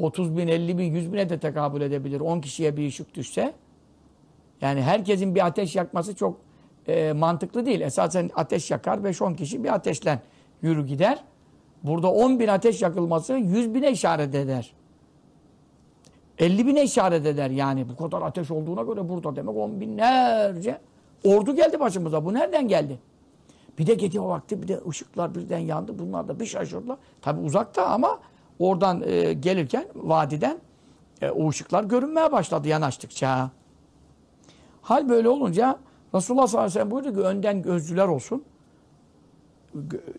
30 bin, 50 bin, 100 bine de tekabül edebilir. 10 kişiye bir ışık düşse. Yani herkesin bir ateş yakması çok e, mantıklı değil. Esasen ateş yakar 5-10 kişi bir ateşle yürü gider. Burada 10 bin ateş yakılması 100 bine işaret eder. 50 bine işaret eder yani. Bu kadar ateş olduğuna göre burada demek 10 binlerce ordu geldi başımıza. Bu nereden geldi? Bir de gece vakti bir de ışıklar birden yandı. Bunlar da bir şaşırdılar. Tabi uzakta ama Oradan e, gelirken vadiden e, o ışıklar görünmeye başladı yanaştıkça. Hal böyle olunca Resulullah sallallahu aleyhi ve sellem buyurdu ki önden gözcüler olsun.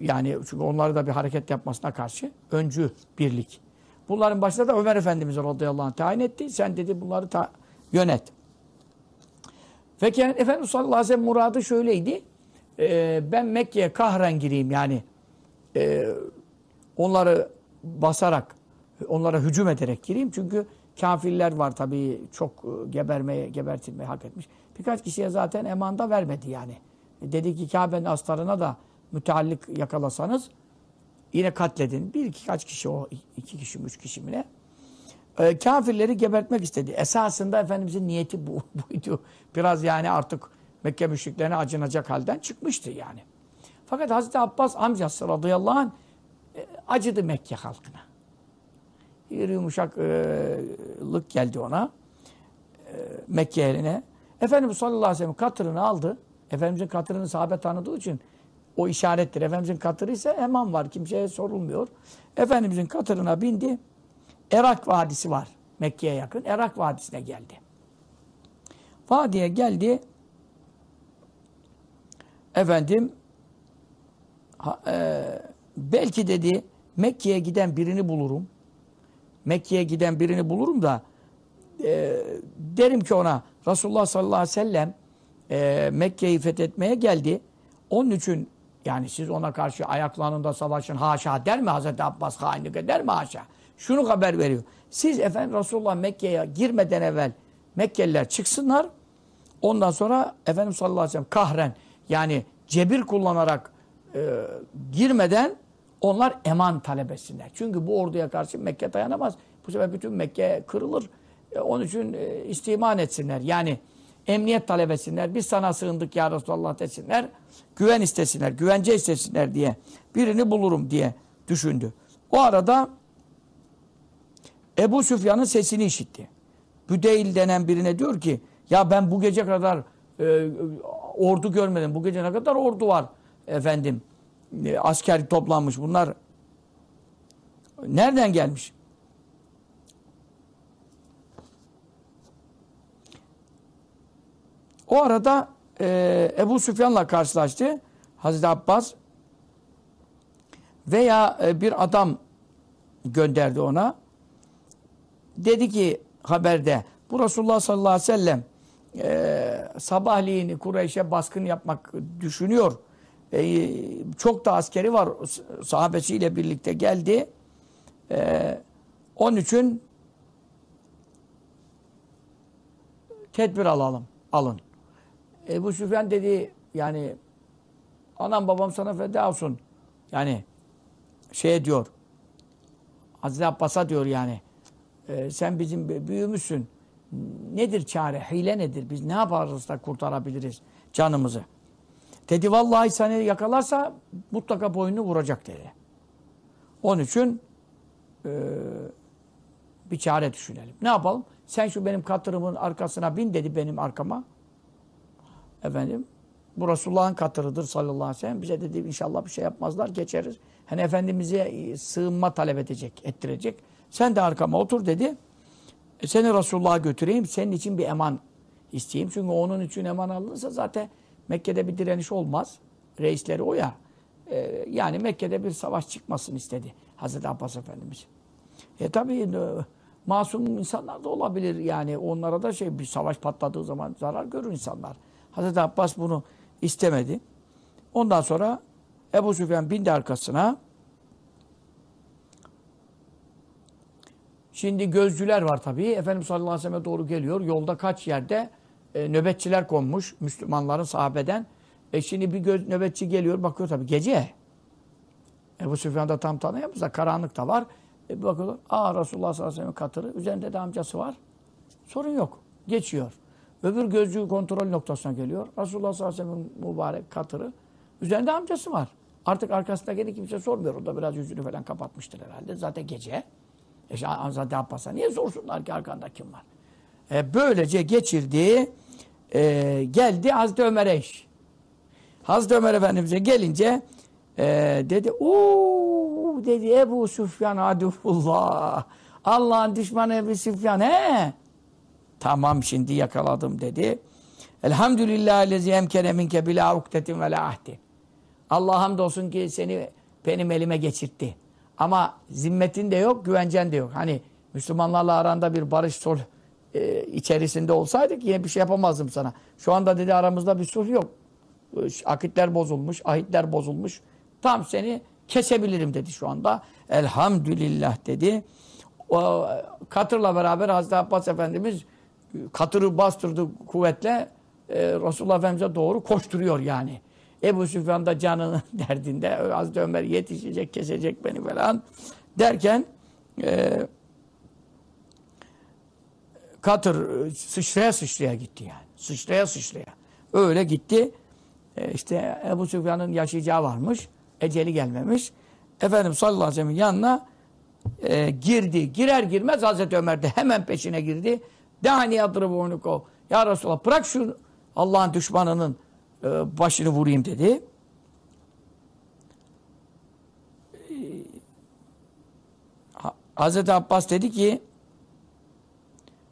Yani çünkü onları da bir hareket yapmasına karşı öncü birlik. Bunların başında da Ömer Efendimiz radıyallahu anh tayin etti. Sen dedi bunları ta yönet. Peki Efendimiz sallallahu aleyhi ve sellem muradı şöyleydi. E, ben Mekke'ye kahren gireyim yani. E, onları basarak, onlara hücum ederek gireyim. Çünkü kafirler var tabii çok e, gebermeye, gebertilmeye hak etmiş. Birkaç kişiye zaten emanda vermedi yani. Dedi ki Kabe'nin astarına da müteallik yakalasanız yine katledin. Bir iki kaç kişi o, iki kişi üç kişi mi ne? Ee, kafirleri gebertmek istedi. Esasında Efendimizin niyeti bu, buydu. Biraz yani artık Mekke müşriklerine acınacak halden çıkmıştı yani. Fakat Hazreti Abbas amcası radıyallahu anh acıdı Mekke halkına. Bir yumuşaklık e, geldi ona. E, Mekke eline. Efendimiz sallallahu aleyhi ve sellem katırını aldı. Efendimizin katırını sahabe tanıdığı için o işarettir. Efendimizin katırı ise hemen var. Kimseye sorulmuyor. Efendimizin katırına bindi. Erak Vadisi var. Mekke'ye yakın. Erak Vadisi'ne geldi. Vadiye geldi. Efendim ha, e, belki dedi Mekke'ye giden birini bulurum. Mekke'ye giden birini bulurum da e, derim ki ona Resulullah sallallahu aleyhi ve sellem e, Mekke'yi fethetmeye geldi. Onun için yani siz ona karşı ayaklarında savaşın haşa der mi Hazreti Abbas hainlik eder mi haşa? Şunu haber veriyor. Siz efendim Resulullah Mekke'ye girmeden evvel Mekkeliler çıksınlar. Ondan sonra efendim sallallahu aleyhi ve sellem kahren yani cebir kullanarak e, girmeden onlar eman talebesiler. Çünkü bu orduya karşı Mekke dayanamaz. Bu sefer bütün Mekke kırılır. E, onun için e, istiman etsinler. Yani emniyet talebesinler Biz sana sığındık ya Resulallah desinler. Güven istesinler, güvence istesinler diye. Birini bulurum diye düşündü. O arada Ebu Süfyan'ın sesini işitti. Büdeil denen birine diyor ki ya ben bu gece kadar e, e ordu görmedim. Bu gece ne kadar ordu var efendim e, asker toplanmış. Bunlar nereden gelmiş? O arada e, Ebu Süfyan'la karşılaştı. Hazreti Abbas veya e, bir adam gönderdi ona. Dedi ki haberde bu Resulullah sallallahu aleyhi ve sellem e, sabahleyin Kureyş'e baskın yapmak düşünüyor e, çok da askeri var. Sahabesiyle birlikte geldi. E, onun için tedbir alalım. Alın. Ebu Süfyan dedi yani anam babam sana feda olsun. Yani şey diyor. Hazreti Abbas'a diyor yani e, sen bizim büyümüşsün. Nedir çare? Hile nedir? Biz ne yaparız da kurtarabiliriz canımızı? Dedi vallahi seni yakalarsa mutlaka boynunu vuracak dedi. Onun için e, bir çare düşünelim. Ne yapalım? Sen şu benim katırımın arkasına bin dedi benim arkama. Efendim bu Resulullah'ın katırıdır sallallahu aleyhi ve sellem. Bize dedi inşallah bir şey yapmazlar geçeriz. Hani Efendimiz'e e, sığınma talep edecek, ettirecek. Sen de arkama otur dedi. E, seni Resulullah'a götüreyim. Senin için bir eman isteyeyim. Çünkü onun için eman alınırsa zaten Mekke'de bir direniş olmaz. Reisleri o ya. E, yani Mekke'de bir savaş çıkmasın istedi Hazreti Abbas Efendimiz. E tabi e, masum insanlar da olabilir yani onlara da şey bir savaş patladığı zaman zarar görür insanlar. Hazreti Abbas bunu istemedi. Ondan sonra Ebu Süfyan bindi arkasına. Şimdi gözcüler var tabii. Efendimiz sallallahu aleyhi ve sellem'e doğru geliyor. Yolda kaç yerde e, nöbetçiler konmuş Müslümanların sahabeden. E şimdi bir göz, nöbetçi geliyor bakıyor tabii gece. Ebu Süfyan da tam tanıyamaz da karanlık da var. E bir bakıyorlar aa Resulullah sallallahu aleyhi ve sellem katırı üzerinde de amcası var. Sorun yok. Geçiyor. Öbür gözcü kontrol noktasına geliyor. Resulullah sallallahu aleyhi ve sellem mübarek katırı üzerinde amcası var. Artık arkasında arkasındakini kimse sormuyor. O da biraz yüzünü falan kapatmıştır herhalde. Zaten gece. E Hazreti Abbas'a niye sorsunlar ki arkanda kim var? E böylece geçirdi e, geldi Hazreti Ömer'e iş. Hazreti Ömer Efendimiz'e gelince e, dedi o dedi Ebu Süfyan adufullah. Allah'ın düşmanı Ebu Süfyan he. Tamam şimdi yakaladım dedi. Elhamdülillah lezi emkene minke bila ukdetin ve la ahdin. Allah hamdolsun ki seni benim elime geçirtti. Ama zimmetin de yok, güvencen de yok. Hani Müslümanlarla aranda bir barış, sol e, içerisinde olsaydık yine bir şey yapamazdım sana. Şu anda dedi aramızda bir sulh yok. E, akitler bozulmuş, ahitler bozulmuş. Tam seni kesebilirim dedi şu anda. Elhamdülillah dedi. O, katırla beraber Hazreti Abbas Efendimiz e, katırı bastırdı kuvvetle e, Resulullah Efendimiz'e doğru koşturuyor yani. Ebu Süfyan da canının derdinde Hazreti Ömer yetişecek, kesecek beni falan derken eee Katır e, sıçraya sıçraya gitti yani. Sıçraya sıçraya. Öyle gitti. E işte Ebu Süfyan'ın yaşayacağı varmış. Eceli gelmemiş. Efendim sallallahu aleyhi ve sellem'in yanına e, girdi. Girer girmez Hazreti Ömer de hemen peşine girdi. onu yadribunuko. Ya Resulallah bırak şu Allah'ın düşmanının e, başını vurayım dedi. E, Hazreti Abbas dedi ki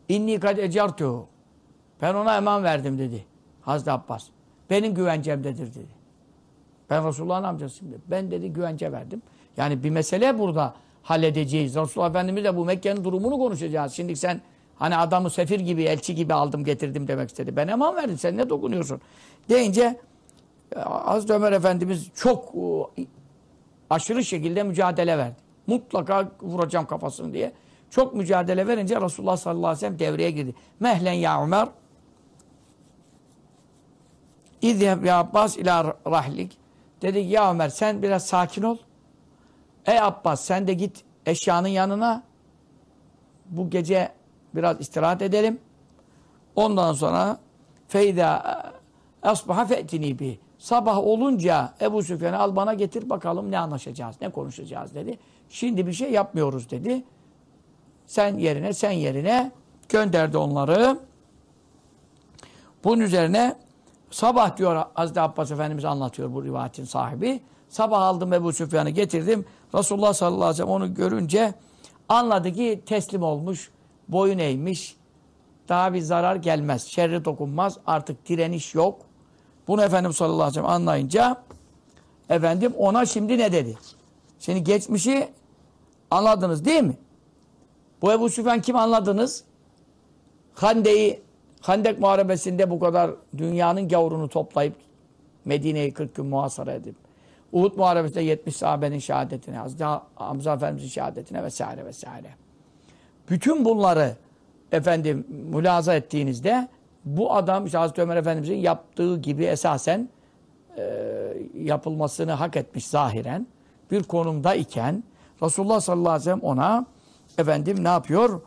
İnni kad ecartuhu. Ben ona eman verdim dedi. Hazreti Abbas. Benim güvencemdedir dedi. Ben Resulullah'ın amcasıyım dedi. Ben dedi güvence verdim. Yani bir mesele burada halledeceğiz. Resulullah Efendimizle bu Mekke'nin durumunu konuşacağız. Şimdi sen hani adamı sefir gibi, elçi gibi aldım getirdim demek istedi. Ben eman verdim sen ne dokunuyorsun? Deyince e, Hazreti Ömer Efendimiz çok e, aşırı şekilde mücadele verdi. Mutlaka vuracağım kafasını diye. Çok mücadele verince Resulullah sallallahu aleyhi ve sellem devreye girdi. Mehlen ya Ömer. İzheb ya Abbas ila rahlik. Dedik ya Ömer sen biraz sakin ol. Ey Abbas sen de git eşyanın yanına. Bu gece biraz istirahat edelim. Ondan sonra feyda e, asbaha fe'tini bi. Sabah olunca Ebu Süfyan'ı al bana getir bakalım ne anlaşacağız, ne konuşacağız dedi. Şimdi bir şey yapmıyoruz dedi sen yerine, sen yerine gönderdi onları. Bunun üzerine sabah diyor Hazreti Abbas Efendimiz anlatıyor bu rivayetin sahibi. Sabah aldım Ebu Süfyan'ı getirdim. Resulullah sallallahu aleyhi ve sellem onu görünce anladı ki teslim olmuş, boyun eğmiş. Daha bir zarar gelmez, şerri dokunmaz, artık direniş yok. Bunu Efendimiz sallallahu aleyhi ve sellem anlayınca efendim ona şimdi ne dedi? Şimdi geçmişi anladınız değil mi? Bu Ebu Süfyan kim anladınız? Hande'yi, Handek Muharebesi'nde bu kadar dünyanın gavurunu toplayıp Medine'yi 40 gün muhasara edip Uhud Muharebesi'nde 70 sahabenin şehadetine, Hazreti Hamza Efendimiz'in şehadetine vesaire vesaire. Bütün bunları efendim mülaza ettiğinizde bu adam işte Hazreti Ömer Efendimiz'in yaptığı gibi esasen e, yapılmasını hak etmiş zahiren bir konumda iken Resulullah sallallahu aleyhi ve sellem ona efendim ne yapıyor?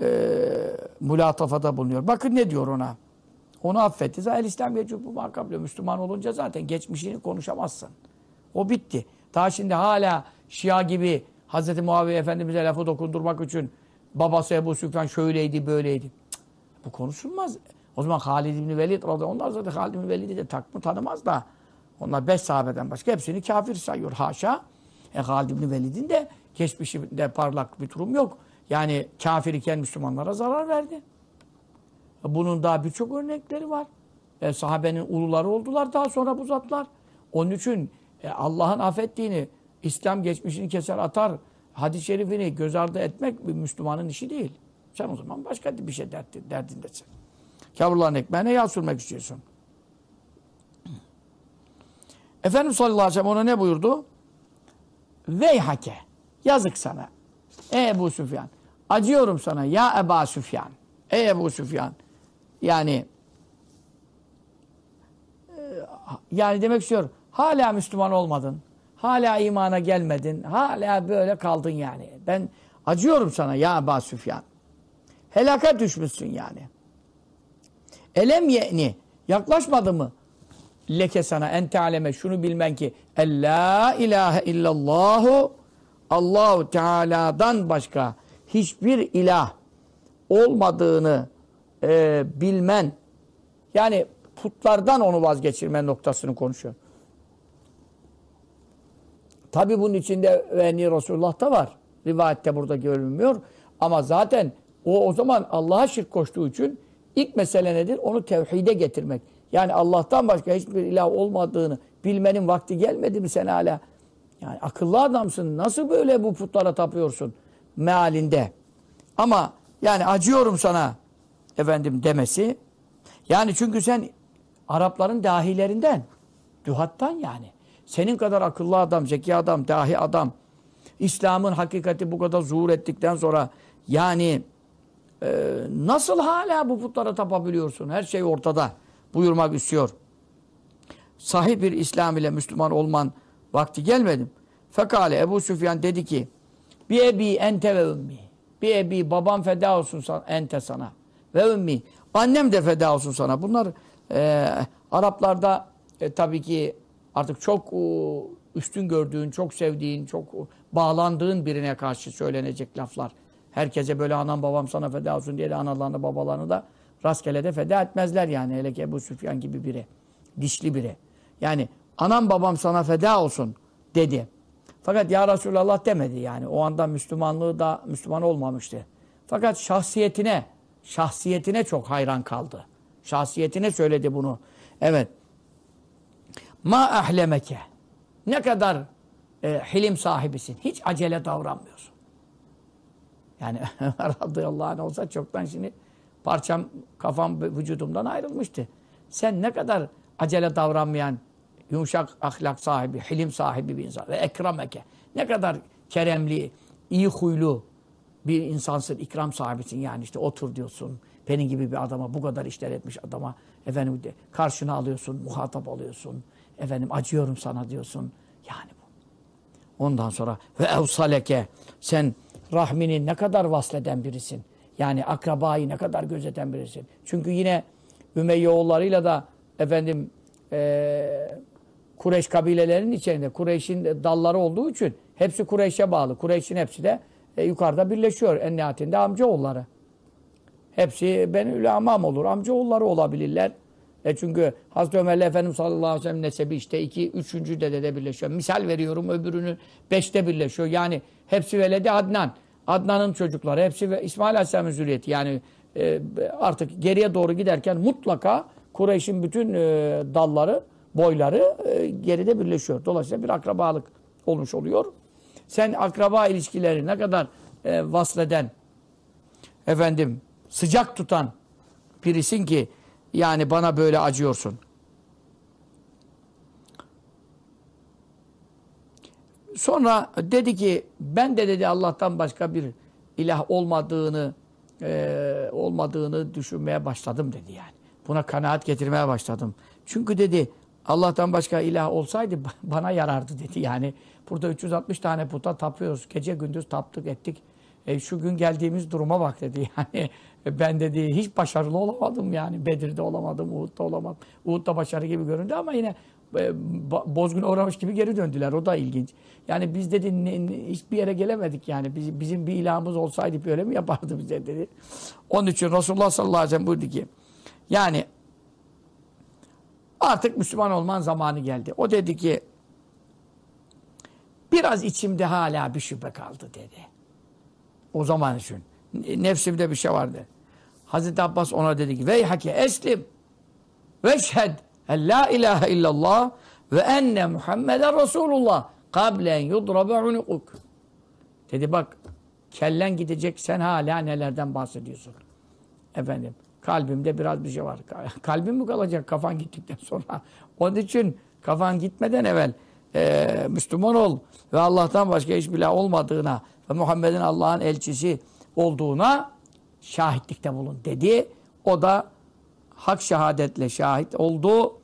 E, ee, mülatafada bulunuyor. Bakın ne diyor ona? Onu affetti. Zahil İslam yecubu makablu. Müslüman olunca zaten geçmişini konuşamazsın. O bitti. Daha şimdi hala Şia gibi Hz. Muaviye Efendimiz'e lafı dokundurmak için babası Ebu Süfyan şöyleydi böyleydi. Cık, bu konuşulmaz. O zaman Halid İbni Velid onlar zaten Halid İbni Velid'i de takma tanımaz da onlar beş sahabeden başka hepsini kafir sayıyor haşa. E Halid İbni Velid'in de Geçmişinde parlak bir durum yok. Yani kafir iken Müslümanlara zarar verdi. Bunun daha birçok örnekleri var. E, sahabenin uluları oldular daha sonra bu zatlar. Onun için e, Allah'ın affettiğini, İslam geçmişini keser atar, hadis-i şerifini göz ardı etmek bir Müslümanın işi değil. Sen o zaman başka bir şey dert, derdindesin. Kavruların ekmeğine yağ sürmek istiyorsun. Efendimiz sallallahu aleyhi ve sellem ona ne buyurdu? Veyhake. Yazık sana. Ey Ebu Süfyan. Acıyorum sana ya Eba Süfyan. Ey Ebu Süfyan. Yani e, yani demek istiyorum. Hala Müslüman olmadın. Hala imana gelmedin. Hala böyle kaldın yani. Ben acıyorum sana ya Eba Süfyan. Helaka düşmüşsün yani. Elem ye'ni. Yaklaşmadı mı? Leke sana ente aleme şunu bilmen ki. La ilahe illallahu Allahu Teala'dan başka hiçbir ilah olmadığını e, bilmen yani putlardan onu vazgeçirmen noktasını konuşuyor. Tabi bunun içinde Veni Resulullah da var. Rivayette burada görülmüyor. Ama zaten o o zaman Allah'a şirk koştuğu için ilk mesele nedir? Onu tevhide getirmek. Yani Allah'tan başka hiçbir ilah olmadığını bilmenin vakti gelmedi mi sen hala yani akıllı adamsın. Nasıl böyle bu putlara tapıyorsun? Mealinde. Ama yani acıyorum sana efendim demesi. Yani çünkü sen Arapların dahilerinden, duhattan yani. Senin kadar akıllı adam, zeki adam, dahi adam. İslam'ın hakikati bu kadar zuhur ettikten sonra yani e, nasıl hala bu putlara tapabiliyorsun? Her şey ortada buyurmak istiyor. Sahih bir İslam ile Müslüman olman Vakti gelmedim. Fekale Ebu Süfyan dedi ki Bi ebi ente ve ümmi. Bi ebi babam feda olsun sana, ente sana. Ve ümmi. Annem de feda olsun sana. Bunlar e, Araplarda e, tabii ki artık çok e, üstün gördüğün, çok sevdiğin, çok bağlandığın birine karşı söylenecek laflar. Herkese böyle anam babam sana feda olsun diye de analarını babalarını da rastgele de feda etmezler yani. Hele ki Ebu Süfyan gibi biri. Dişli biri. Yani Anam babam sana feda olsun dedi. Fakat ya Resulallah demedi yani. O anda Müslümanlığı da Müslüman olmamıştı. Fakat şahsiyetine, şahsiyetine çok hayran kaldı. Şahsiyetine söyledi bunu. Evet. Ma ahlemeke. Ne kadar e, hilim sahibisin. Hiç acele davranmıyorsun. Yani radıyallahu anh olsa çoktan şimdi parçam, kafam vücudumdan ayrılmıştı. Sen ne kadar acele davranmayan, yumuşak ahlak sahibi, hilim sahibi bir insan. Ve ekrameke. Ne kadar keremli, iyi huylu bir insansın, ikram sahibisin. Yani işte otur diyorsun. Benim gibi bir adama, bu kadar işler etmiş adama. Efendim de karşına alıyorsun, muhatap alıyorsun. Efendim acıyorum sana diyorsun. Yani bu. Ondan sonra ve evsaleke. Sen rahmini ne kadar vasleden birisin. Yani akrabayı ne kadar gözeten birisin. Çünkü yine Ümeyye oğullarıyla da efendim ee, Kureyş kabilelerinin içinde Kureyş'in e, dalları olduğu için hepsi Kureyş'e bağlı. Kureyş'in hepsi de e, yukarıda birleşiyor. En nihayetinde amcaoğulları. Hepsi benül amam olur. Amcaoğulları olabilirler. E çünkü Hazreti Ömer'le Efendim sallallahu aleyhi ve sellem nesebi işte iki, üçüncü dedede birleşiyor. Misal veriyorum öbürünün beşte birleşiyor. Yani hepsi veledi Adnan. Adnan'ın çocukları hepsi ve İsmail Aleyhisselam'ın zürriyeti. Yani e, artık geriye doğru giderken mutlaka Kureyş'in bütün e, dalları boyları e, geride birleşiyor. Dolayısıyla bir akrabalık olmuş oluyor. Sen akraba ilişkileri ne kadar e, vasleden, efendim sıcak tutan birisin ki yani bana böyle acıyorsun. Sonra dedi ki ben de dedi Allah'tan başka bir ilah olmadığını e, olmadığını düşünmeye başladım dedi yani. Buna kanaat getirmeye başladım. Çünkü dedi Allah'tan başka ilah olsaydı bana yarardı dedi. Yani burada 360 tane puta tapıyoruz. Gece gündüz taptık ettik. E, şu gün geldiğimiz duruma bak dedi. Yani ben dedi hiç başarılı olamadım yani. Bedir'de olamadım, Uhud'da olamadım. Uhud'da başarı gibi göründü ama yine e, bozgun uğramış gibi geri döndüler. O da ilginç. Yani biz dedi ne, ne, hiçbir yere gelemedik yani. Biz, bizim bir ilahımız olsaydı böyle mi yapardı bize dedi. Onun için Resulullah sallallahu aleyhi ve sellem buyurdu ki yani Artık Müslüman olman zamanı geldi. O dedi ki biraz içimde hala bir şüphe kaldı dedi. O zaman için. Nefsimde bir şey vardı. Hazreti Abbas ona dedi ki veyhake eslim ve şhed en la ilahe illallah ve enne Muhammeden Resulullah kablen yudrabe unukuk. Dedi bak kellen gidecek sen hala nelerden bahsediyorsun. Efendim Kalbimde biraz bir şey var. Kalbim mi kalacak kafan gittikten sonra? Onun için kafan gitmeden evvel e, Müslüman ol ve Allah'tan başka hiçbir bile olmadığına ve Muhammed'in Allah'ın elçisi olduğuna şahitlikte bulun dedi. O da hak şehadetle şahit oldu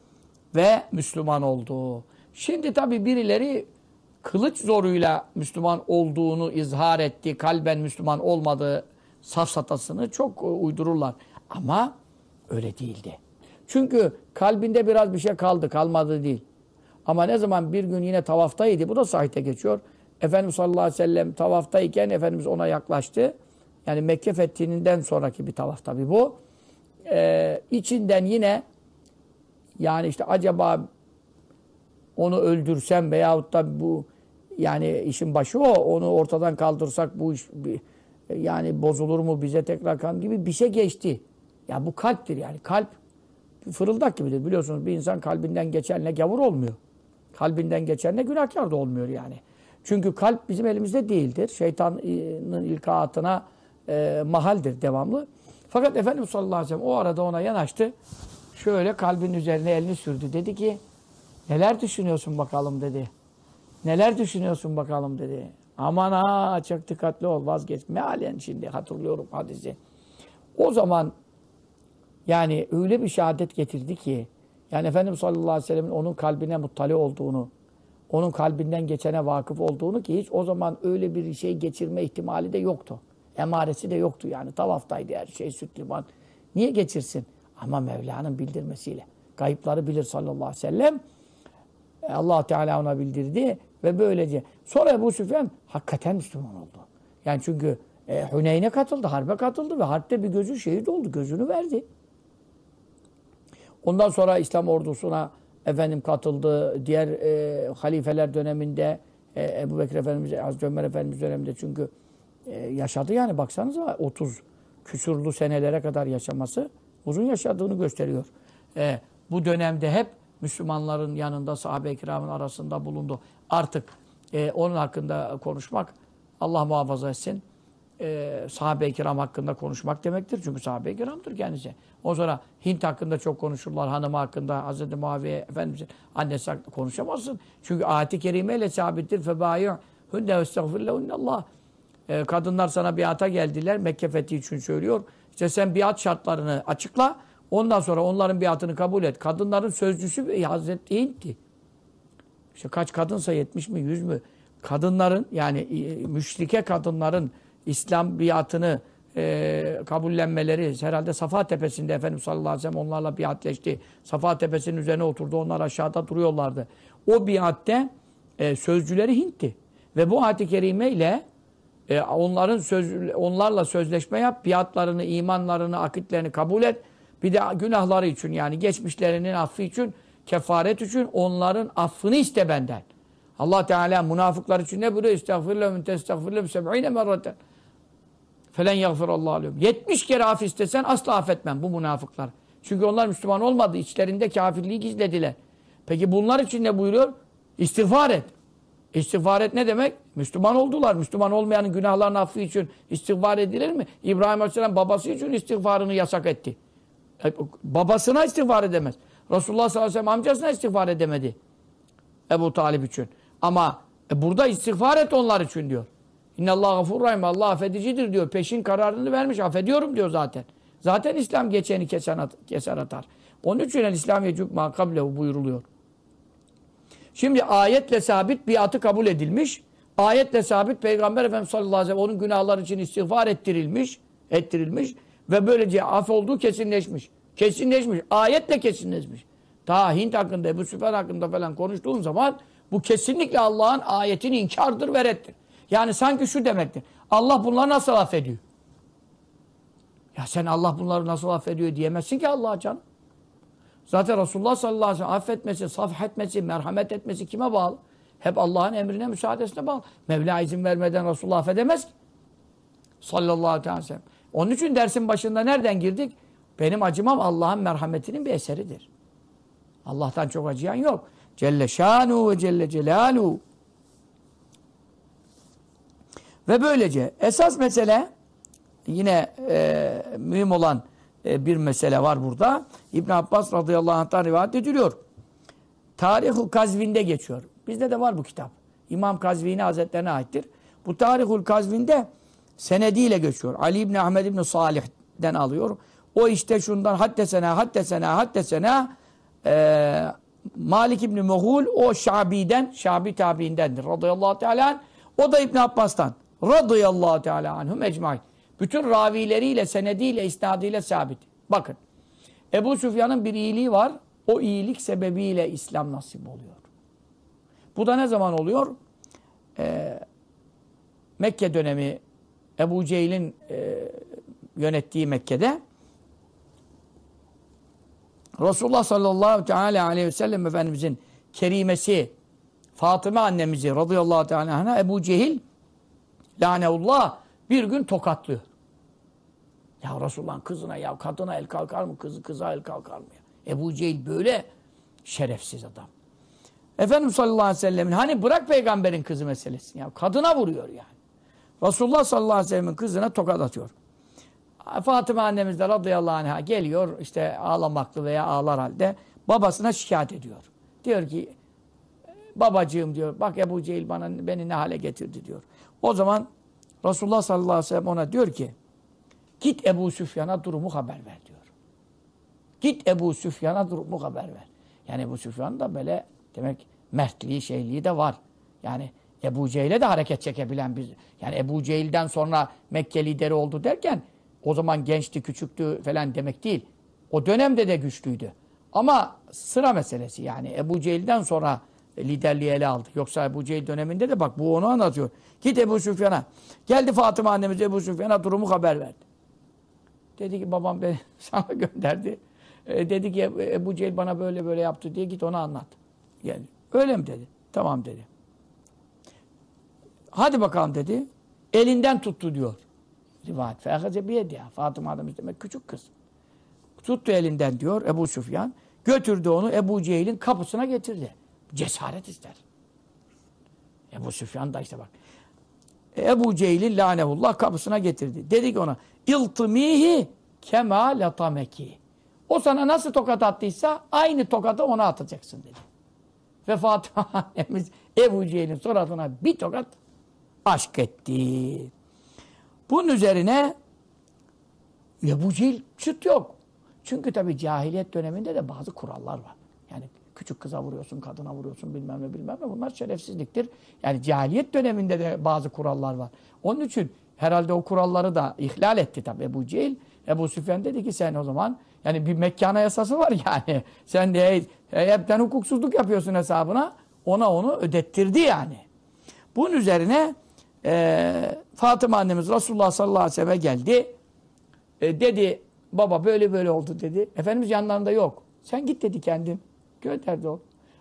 ve Müslüman oldu. Şimdi tabi birileri kılıç zoruyla Müslüman olduğunu izhar etti. Kalben Müslüman olmadığı safsatasını çok e, uydururlar. Ama öyle değildi. Çünkü kalbinde biraz bir şey kaldı, kalmadı değil. Ama ne zaman bir gün yine tavaftaydı, bu da sahite geçiyor. Efendimiz sallallahu aleyhi ve sellem tavaftayken Efendimiz ona yaklaştı. Yani Mekke fethinden sonraki bir tavaf tabi bu. Ee, içinden yine yani işte acaba onu öldürsem veyahut da bu yani işin başı o. Onu ortadan kaldırsak bu iş yani bozulur mu bize tekrar kan gibi bir şey geçti. Ya bu kalptir yani. Kalp fırıldak gibidir. Biliyorsunuz bir insan kalbinden geçenle gavur olmuyor. Kalbinden geçenle günahkar da olmuyor yani. Çünkü kalp bizim elimizde değildir. Şeytanın ilkaatına e, mahaldir devamlı. Fakat Efendimiz sallallahu aleyhi ve sellem o arada ona yanaştı. Şöyle kalbin üzerine elini sürdü. Dedi ki neler düşünüyorsun bakalım dedi. Neler düşünüyorsun bakalım dedi. Aman ha çok dikkatli ol vazgeç. Mealen şimdi hatırlıyorum hadisi. O zaman yani öyle bir şehadet getirdi ki yani Efendimiz sallallahu aleyhi ve sellemin onun kalbine muttali olduğunu, onun kalbinden geçene vakıf olduğunu ki hiç o zaman öyle bir şey geçirme ihtimali de yoktu. Emaresi de yoktu yani. Tavaftaydı her şey, süt liman. Niye geçirsin? Ama Mevla'nın bildirmesiyle. Kayıpları bilir sallallahu aleyhi ve sellem. E, Allah Teala ona bildirdi ve böylece. Sonra Ebu Süfyan hakikaten Müslüman oldu. Yani çünkü e, Hüneyn'e katıldı, harbe katıldı ve harpte bir gözü şehit oldu, gözünü verdi. Ondan sonra İslam ordusuna efendim katıldı. Diğer e, halifeler döneminde e, Ebu Bekir Efendimiz, Hazreti Ömer Efendimiz döneminde çünkü e, yaşadı yani baksanıza 30 küsurlu senelere kadar yaşaması uzun yaşadığını gösteriyor. E, bu dönemde hep Müslümanların yanında sahabe-i kiramın arasında bulundu. Artık e, onun hakkında konuşmak Allah muhafaza etsin e, sahabe-i kiram hakkında konuşmak demektir. Çünkü sahabe-i kiramdır kendisi. O sonra Hint hakkında çok konuşurlar. Hanımı hakkında Hz. Muaviye Efendimiz'in annesi hakkında konuşamazsın. Çünkü ayet-i kerimeyle sabittir. فَبَايُعْ هُنَّ وَاسْتَغْفِرْلَهُنَّ اللّٰهِ e, kadınlar sana biata geldiler. Mekke fethi için söylüyor. İşte sen biat şartlarını açıkla. Ondan sonra onların biatını kabul et. Kadınların sözcüsü Hazreti Hint'ti. İşte kaç kadınsa 70 mi 100 mü? Kadınların yani e, müşrike kadınların İslam biatını e, kabullenmeleri herhalde Safa Tepesi'nde Efendimiz sallallahu aleyhi ve sellem onlarla biatleşti. Safa Tepesi'nin üzerine oturdu. Onlar aşağıda duruyorlardı. O biatte e, sözcüleri Hint'ti. Ve bu ayet-i kerime ile e, onların söz, onlarla sözleşme yap, biatlarını, imanlarını, akitlerini kabul et. Bir de günahları için yani geçmişlerinin affı için, kefaret için onların affını iste benden. Allah Teala münafıklar için ne buyuruyor? Estağfirullah min testağfirullah seb'ine merraten. Felen yagfirallahu aleyhüm. 70 kere af istesen asla affetmem bu münafıklar. Çünkü onlar Müslüman olmadı. İçlerinde kafirliği gizlediler. Peki bunlar için ne buyuruyor? İstiğfar et. İstiğfar et ne demek? Müslüman oldular. Müslüman olmayanın günahlarının affı için istiğfar edilir mi? İbrahim Aleyhisselam babası için istiğfarını yasak etti. E, babasına istiğfar edemez. Resulullah sallallahu aleyhi ve sellem amcasına istiğfar edemedi. Ebu Talib için. Ama e, burada istiğfar et onlar için diyor. İnnallâh gafur rahim. Allah affedicidir diyor. Peşin kararını vermiş. Affediyorum diyor zaten. Zaten İslam geçeni kesen at, keser atar. Onun için el İslam yecub makablehu buyuruluyor. Şimdi ayetle sabit bir atı kabul edilmiş. Ayetle sabit Peygamber Efendimiz sallallahu aleyhi ve sellem onun günahlar için istiğfar ettirilmiş. Ettirilmiş. Ve böylece af olduğu kesinleşmiş. Kesinleşmiş. Ayetle kesinleşmiş. Ta Hint hakkında, Ebu Süfer hakkında falan konuştuğun zaman bu kesinlikle Allah'ın ayetini inkardır ve reddir. Yani sanki şu demektir. Allah bunları nasıl affediyor? Ya sen Allah bunları nasıl affediyor diyemezsin ki Allah'a can? Zaten Resulullah sallallahu aleyhi ve sellem affetmesi, saf etmesi, merhamet etmesi kime bağlı? Hep Allah'ın emrine, müsaadesine bağlı. Mevla izin vermeden Resulullah affedemez ki. Sallallahu aleyhi ve sellem. Onun için dersin başında nereden girdik? Benim acımam Allah'ın merhametinin bir eseridir. Allah'tan çok acıyan yok. Celle şanu ve celle celaluhu. Ve böylece esas mesele yine e, mühim olan e, bir mesele var burada. İbn Abbas radıyallahu anh'tan rivayet ediliyor. Tarihul Kazvin'de geçiyor. Bizde de var bu kitap. İmam Kazvini Hazretlerine aittir. Bu Tarihul Kazvin'de senediyle geçiyor. Ali İbni Ahmed İbni Salih'den alıyor. O işte şundan haddesena, haddesena, haddesena e, Malik İbni Mughul o Şabi'den, Şabi tabiindendir radıyallahu teala. O da İbn Abbas'tan. Radıyallahu teala anhum ecmain. Bütün ravileriyle, senediyle, isnadiyle sabit. Bakın. Ebu Süfyan'ın bir iyiliği var. O iyilik sebebiyle İslam nasip oluyor. Bu da ne zaman oluyor? Ee, Mekke dönemi Ebu Cehil'in e, yönettiği Mekke'de Resulullah sallallahu teala aleyhi ve sellem Efendimizin kerimesi Fatıma annemizi radıyallahu teala Ebu Cehil Laneullah bir gün tokatlıyor. Ya Resulullah'ın kızına ya kadına el kalkar mı? Kızı kıza el kalkar mı? Ya? Ebu Cehil böyle şerefsiz adam. Efendimiz sallallahu aleyhi ve sellemin hani bırak peygamberin kızı meselesini ya. Kadına vuruyor yani. Resulullah sallallahu aleyhi ve sellemin kızına tokat atıyor. Fatıma annemiz de radıyallahu anh'a geliyor işte ağlamaklı veya ağlar halde babasına şikayet ediyor. Diyor ki babacığım diyor bak Ebu Cehil bana, beni ne hale getirdi diyor. O zaman Resulullah sallallahu aleyhi ve sellem ona diyor ki git Ebu Süfyan'a durumu haber ver diyor. Git Ebu Süfyan'a durumu haber ver. Yani Ebu Süfyan da böyle demek mertliği şeyliği de var. Yani Ebu Cehil'e de hareket çekebilen bir yani Ebu Cehil'den sonra Mekke lideri oldu derken o zaman gençti, küçüktü falan demek değil. O dönemde de güçlüydü. Ama sıra meselesi yani Ebu Cehil'den sonra e, liderliği ele aldı. Yoksa Ebu Cehil döneminde de bak bu onu anlatıyor. Git Ebu Süfyan'a. Geldi Fatıma annemiz Ebu Süfyan'a durumu haber verdi. Dedi ki babam beni sana gönderdi. E, dedi ki e, Ebu Cehil bana böyle böyle yaptı diye git onu anlat. Yani öyle mi dedi. Tamam dedi. Hadi bakalım dedi. Elinden tuttu diyor. Rivayet. Fehaze biyedi ya. Fatıma annemiz demek küçük kız. Tuttu elinden diyor Ebu Süfyan. Götürdü onu Ebu Cehil'in kapısına getirdi. Cesaret ister. Ebu Süfyan da işte bak. Ebu Cehil'i lanehullah kapısına getirdi. Dedi ki ona iltimihi kema latameki. O sana nasıl tokat attıysa aynı tokatı ona atacaksın dedi. Ve Fatıma annemiz Ebu Cehil'in suratına bir tokat aşk etti. Bunun üzerine Ebu Cehil çıt yok. Çünkü tabi cahiliyet döneminde de bazı kurallar var küçük kıza vuruyorsun, kadına vuruyorsun bilmem ne bilmem ne. Bunlar şerefsizliktir. Yani cahiliyet döneminde de bazı kurallar var. Onun için herhalde o kuralları da ihlal etti tabii Ebu Cehil. Ebu Süfyan dedi ki sen o zaman yani bir mekkana yasası var yani. Sen de hey, hepten hukuksuzluk yapıyorsun hesabına. Ona onu ödettirdi yani. Bunun üzerine e, Fatıma annemiz Resulullah sallallahu aleyhi ve sellem'e geldi. E, dedi baba böyle böyle oldu dedi. Efendimiz yanlarında yok. Sen git dedi kendin. Gönderdi o.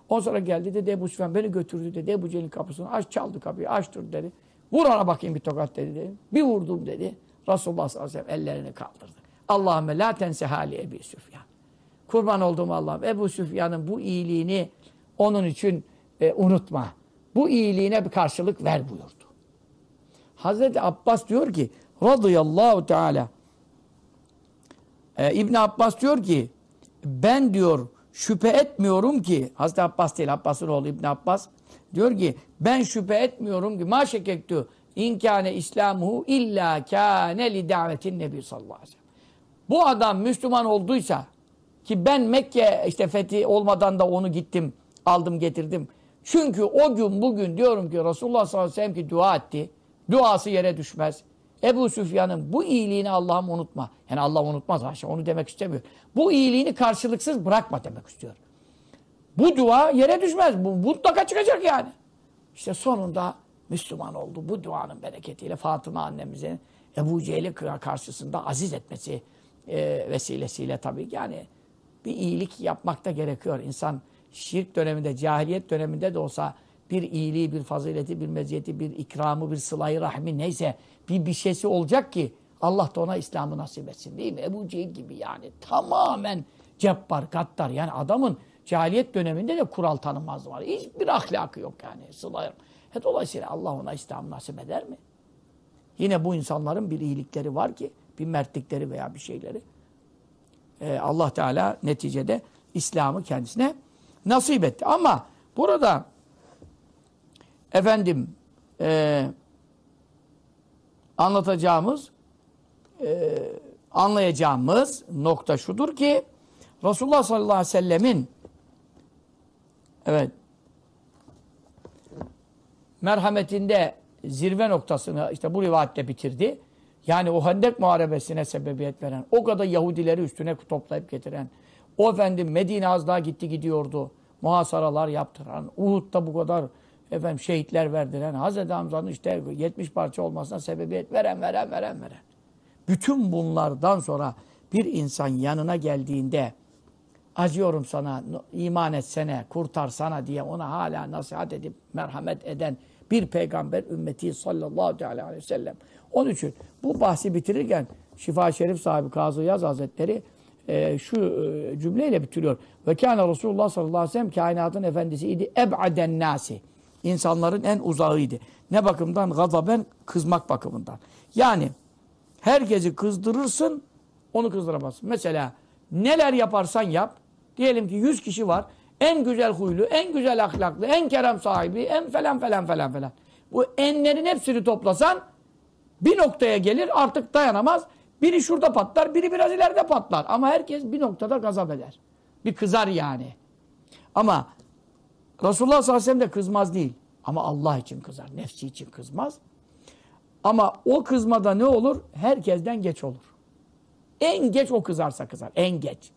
O sonra geldi dedi Ebu Süfyan beni götürdü dedi Ebu Cehil'in kapısını aç çaldı kapıyı açtır dedi. Vur ona bakayım bir tokat dedi. dedi. Bir vurdum dedi. Resulullah sallallahu aleyhi ve sellem ellerini kaldırdı. Allahümme la tense hali Ebu Süfyan. Kurban olduğum Allah'ım Ebu Süfyan'ın bu iyiliğini onun için e, unutma. Bu iyiliğine bir karşılık ver buyurdu. Hazreti Abbas diyor ki radıyallahu teala e, İbn Abbas diyor ki ben diyor şüphe etmiyorum ki Hazreti Abbas değil Abbas'ın oğlu İbn Abbas diyor ki ben şüphe etmiyorum ki ma şekektu inkâne İslamuhu illa kâne li davetin nebi sallallahu aleyhi ve sellem. Bu adam Müslüman olduysa ki ben Mekke işte fethi olmadan da onu gittim aldım getirdim. Çünkü o gün bugün diyorum ki Resulullah sallallahu aleyhi ve sellem ki dua etti. Duası yere düşmez. Ebu Süfyan'ın bu iyiliğini Allah'ım unutma. Yani Allah unutmaz haşa onu demek istemiyor. Bu iyiliğini karşılıksız bırakma demek istiyor. Bu dua yere düşmez. Bu mutlaka çıkacak yani. İşte sonunda Müslüman oldu. Bu duanın bereketiyle Fatıma annemizin Ebu Cehil'i karşısında aziz etmesi e, vesilesiyle tabii ki yani bir iyilik yapmak da gerekiyor. İnsan şirk döneminde, cahiliyet döneminde de olsa bir iyiliği, bir fazileti, bir meziyeti, bir ikramı, bir sılayı rahmi neyse bir bir şeysi olacak ki Allah da ona İslam'ı nasip etsin değil mi? Ebu Cehil gibi yani tamamen cebbar, gattar. Yani adamın cahiliyet döneminde de kural tanımaz var. Hiçbir ahlakı yok yani. Sılayım. He dolayısıyla Allah ona İslam'ı nasip eder mi? Yine bu insanların bir iyilikleri var ki, bir mertlikleri veya bir şeyleri. Ee, Allah Teala neticede İslam'ı kendisine nasip etti. Ama burada efendim eee anlatacağımız, e, anlayacağımız nokta şudur ki Resulullah sallallahu aleyhi ve sellemin evet merhametinde zirve noktasını işte bu rivayette bitirdi. Yani o Hendek Muharebesi'ne sebebiyet veren, o kadar Yahudileri üstüne toplayıp getiren, o efendim Medine az daha gitti gidiyordu, muhasaralar yaptıran, Uhud'da bu kadar efendim şehitler verdiren, Hazreti Hamza'nın işte 70 parça olmasına sebebiyet veren, veren, veren, veren. Bütün bunlardan sonra bir insan yanına geldiğinde acıyorum sana, iman etsene, sana diye ona hala nasihat edip merhamet eden bir peygamber ümmeti sallallahu aleyhi ve sellem. Onun için bu bahsi bitirirken Şifa Şerif sahibi Kazı Yaz Hazretleri e, şu e, cümleyle bitiriyor. Ve kâne Resulullah sallallahu aleyhi ve sellem kainatın efendisi idi eb'aden nasi insanların en uzağıydı. Ne bakımdan? Gazaben kızmak bakımından. Yani herkesi kızdırırsın onu kızdıramazsın. Mesela neler yaparsan yap. Diyelim ki 100 kişi var. En güzel huylu, en güzel ahlaklı, en kerem sahibi, en falan falan falan falan. Bu enlerin hepsini toplasan bir noktaya gelir artık dayanamaz. Biri şurada patlar, biri biraz ileride patlar. Ama herkes bir noktada gazap eder. Bir kızar yani. Ama Resulullah sallallahu aleyhi ve sellem de kızmaz değil. Ama Allah için kızar. Nefsi için kızmaz. Ama o kızmada ne olur? Herkesten geç olur. En geç o kızarsa kızar. En geç.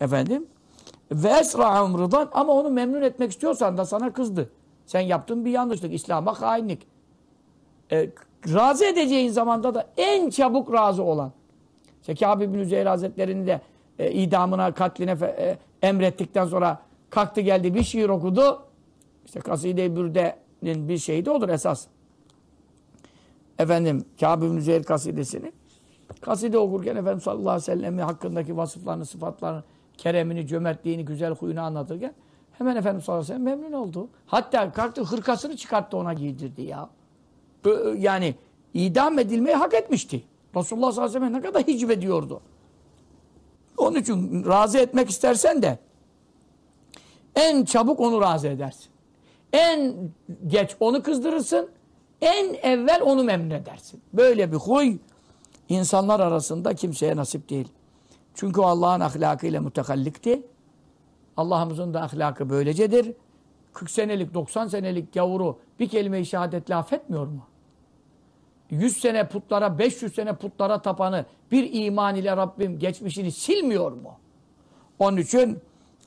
Efendim? Ve esra umrudan ama onu memnun etmek istiyorsan da sana kızdı. Sen yaptın bir yanlışlık. İslam'a hainlik. E, razı edeceğin zamanda da en çabuk razı olan. İşte Kâb-ı Hazretlerini de e, idamına, katline e, emrettikten sonra Kalktı geldi bir şiir okudu. İşte Kaside-i Bürde'nin bir şeyi de olur esas. Efendim Kâb-ı Müzeyir kasidesini. Kaside okurken Efendimiz sallallahu aleyhi ve sellem'i hakkındaki vasıflarını, sıfatlarını, keremini, cömertliğini, güzel huyunu anlatırken hemen Efendimiz sallallahu aleyhi ve sellem memnun oldu. Hatta kalktı hırkasını çıkarttı ona giydirdi ya. Yani idam edilmeyi hak etmişti. Resulullah sallallahu aleyhi ve sellem ne kadar hicv diyordu. Onun için razı etmek istersen de en çabuk onu razı edersin. En geç onu kızdırırsın. En evvel onu memnun edersin. Böyle bir huy insanlar arasında kimseye nasip değil. Çünkü Allah'ın ahlakıyla mütekallikti. Allah'ımızın da ahlakı böylecedir. 40 senelik, 90 senelik gavuru bir kelime-i şehadetle affetmiyor mu? 100 sene putlara, 500 sene putlara tapanı bir iman ile Rabbim geçmişini silmiyor mu? Onun için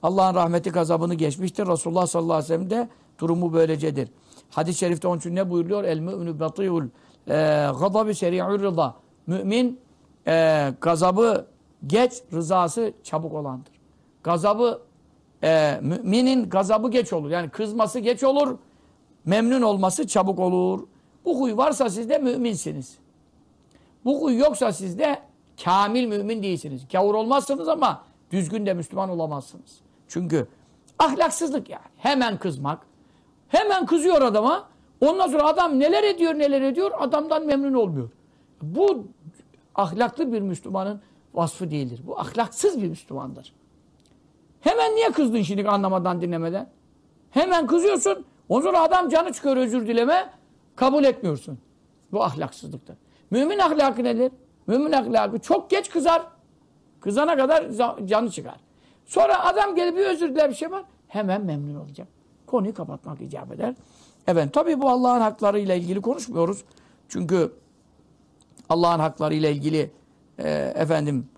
Allah'ın rahmeti gazabını geçmiştir. Resulullah sallallahu aleyhi ve sellem de durumu böylecedir. Hadis-i şerifte onun için ne buyuruyor? El mü'minü batiyul e, gadabi seri'ur rıza. Mümin e, gazabı geç, rızası çabuk olandır. Gazabı e, müminin gazabı geç olur. Yani kızması geç olur. Memnun olması çabuk olur. Bu huy varsa siz de müminsiniz. Bu huy yoksa siz de kamil mümin değilsiniz. Kavur olmazsınız ama düzgün de Müslüman olamazsınız. Çünkü ahlaksızlık yani. Hemen kızmak. Hemen kızıyor adama. Ondan sonra adam neler ediyor neler ediyor adamdan memnun olmuyor. Bu ahlaklı bir Müslümanın vasfı değildir. Bu ahlaksız bir Müslümandır. Hemen niye kızdın şimdi anlamadan dinlemeden? Hemen kızıyorsun. Ondan sonra adam canı çıkıyor özür dileme. Kabul etmiyorsun. Bu ahlaksızlıktır. Mümin ahlakı nedir? Mümin ahlakı çok geç kızar. Kızana kadar canı çıkar. Sonra adam gelip bir özür diler bir şey var. Hemen memnun olacak Konuyu kapatmak icap eder. Evet tabii bu Allah'ın hakları ile ilgili konuşmuyoruz. Çünkü Allah'ın hakları ile ilgili e, efendim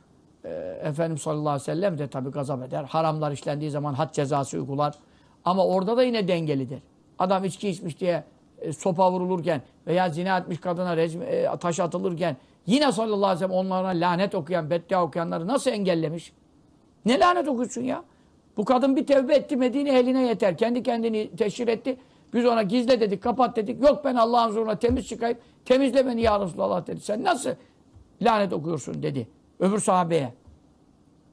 e, Efendimiz sallallahu aleyhi ve sellem de tabii gazap eder. Haramlar işlendiği zaman had cezası uygular. Ama orada da yine dengelidir. Adam içki içmiş diye e, sopa vurulurken veya zina etmiş kadına rejim, e, taş atılırken yine sallallahu aleyhi ve sellem onlara lanet okuyan, beddua okuyanları nasıl engellemiş? Ne lanet okuyorsun ya? Bu kadın bir tevbe etti Medine eline yeter. Kendi kendini teşhir etti. Biz ona gizle dedik, kapat dedik. Yok ben Allah'ın zoruna temiz çıkayım. Temizle beni ya Resulallah dedi. Sen nasıl lanet okuyorsun dedi. Öbür sahabeye.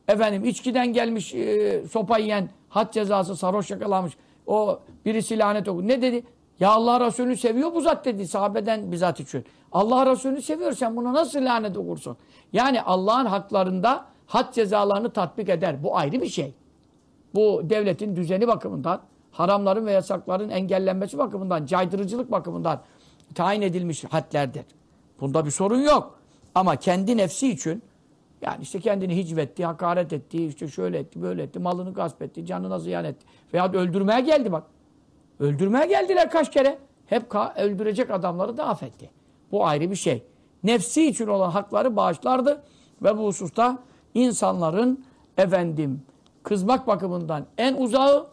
Efendim içkiden gelmiş e, sopa yiyen had cezası sarhoş yakalamış O birisi lanet oku. Ne dedi? Ya Allah Resulü seviyor bu zat dedi sahabeden bizzat için. Allah Resulü seviyor sen buna nasıl lanet okursun? Yani Allah'ın haklarında had cezalarını tatbik eder. Bu ayrı bir şey. Bu devletin düzeni bakımından, haramların ve yasakların engellenmesi bakımından, caydırıcılık bakımından tayin edilmiş hadlerdir. Bunda bir sorun yok. Ama kendi nefsi için yani işte kendini hicvetti, hakaret etti, işte şöyle etti, böyle etti, malını gasp etti, canına ziyan etti. Veya öldürmeye geldi bak. Öldürmeye geldiler kaç kere. Hep öldürecek adamları da affetti. Bu ayrı bir şey. Nefsi için olan hakları bağışlardı ve bu hususta insanların efendim kızmak bakımından en uzağı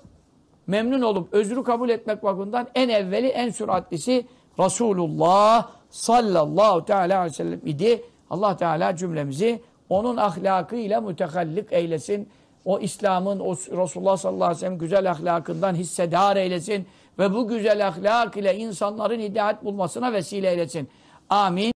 memnun olup özrü kabul etmek bakımından en evveli en süratlisi Resulullah sallallahu teala aleyhi ve sellem idi. Allah Teala cümlemizi onun ahlakıyla mütehallik eylesin. O İslam'ın, o Resulullah sallallahu aleyhi ve sellem güzel ahlakından hissedar eylesin. Ve bu güzel ahlak ile insanların hidayet bulmasına vesile eylesin. Amin.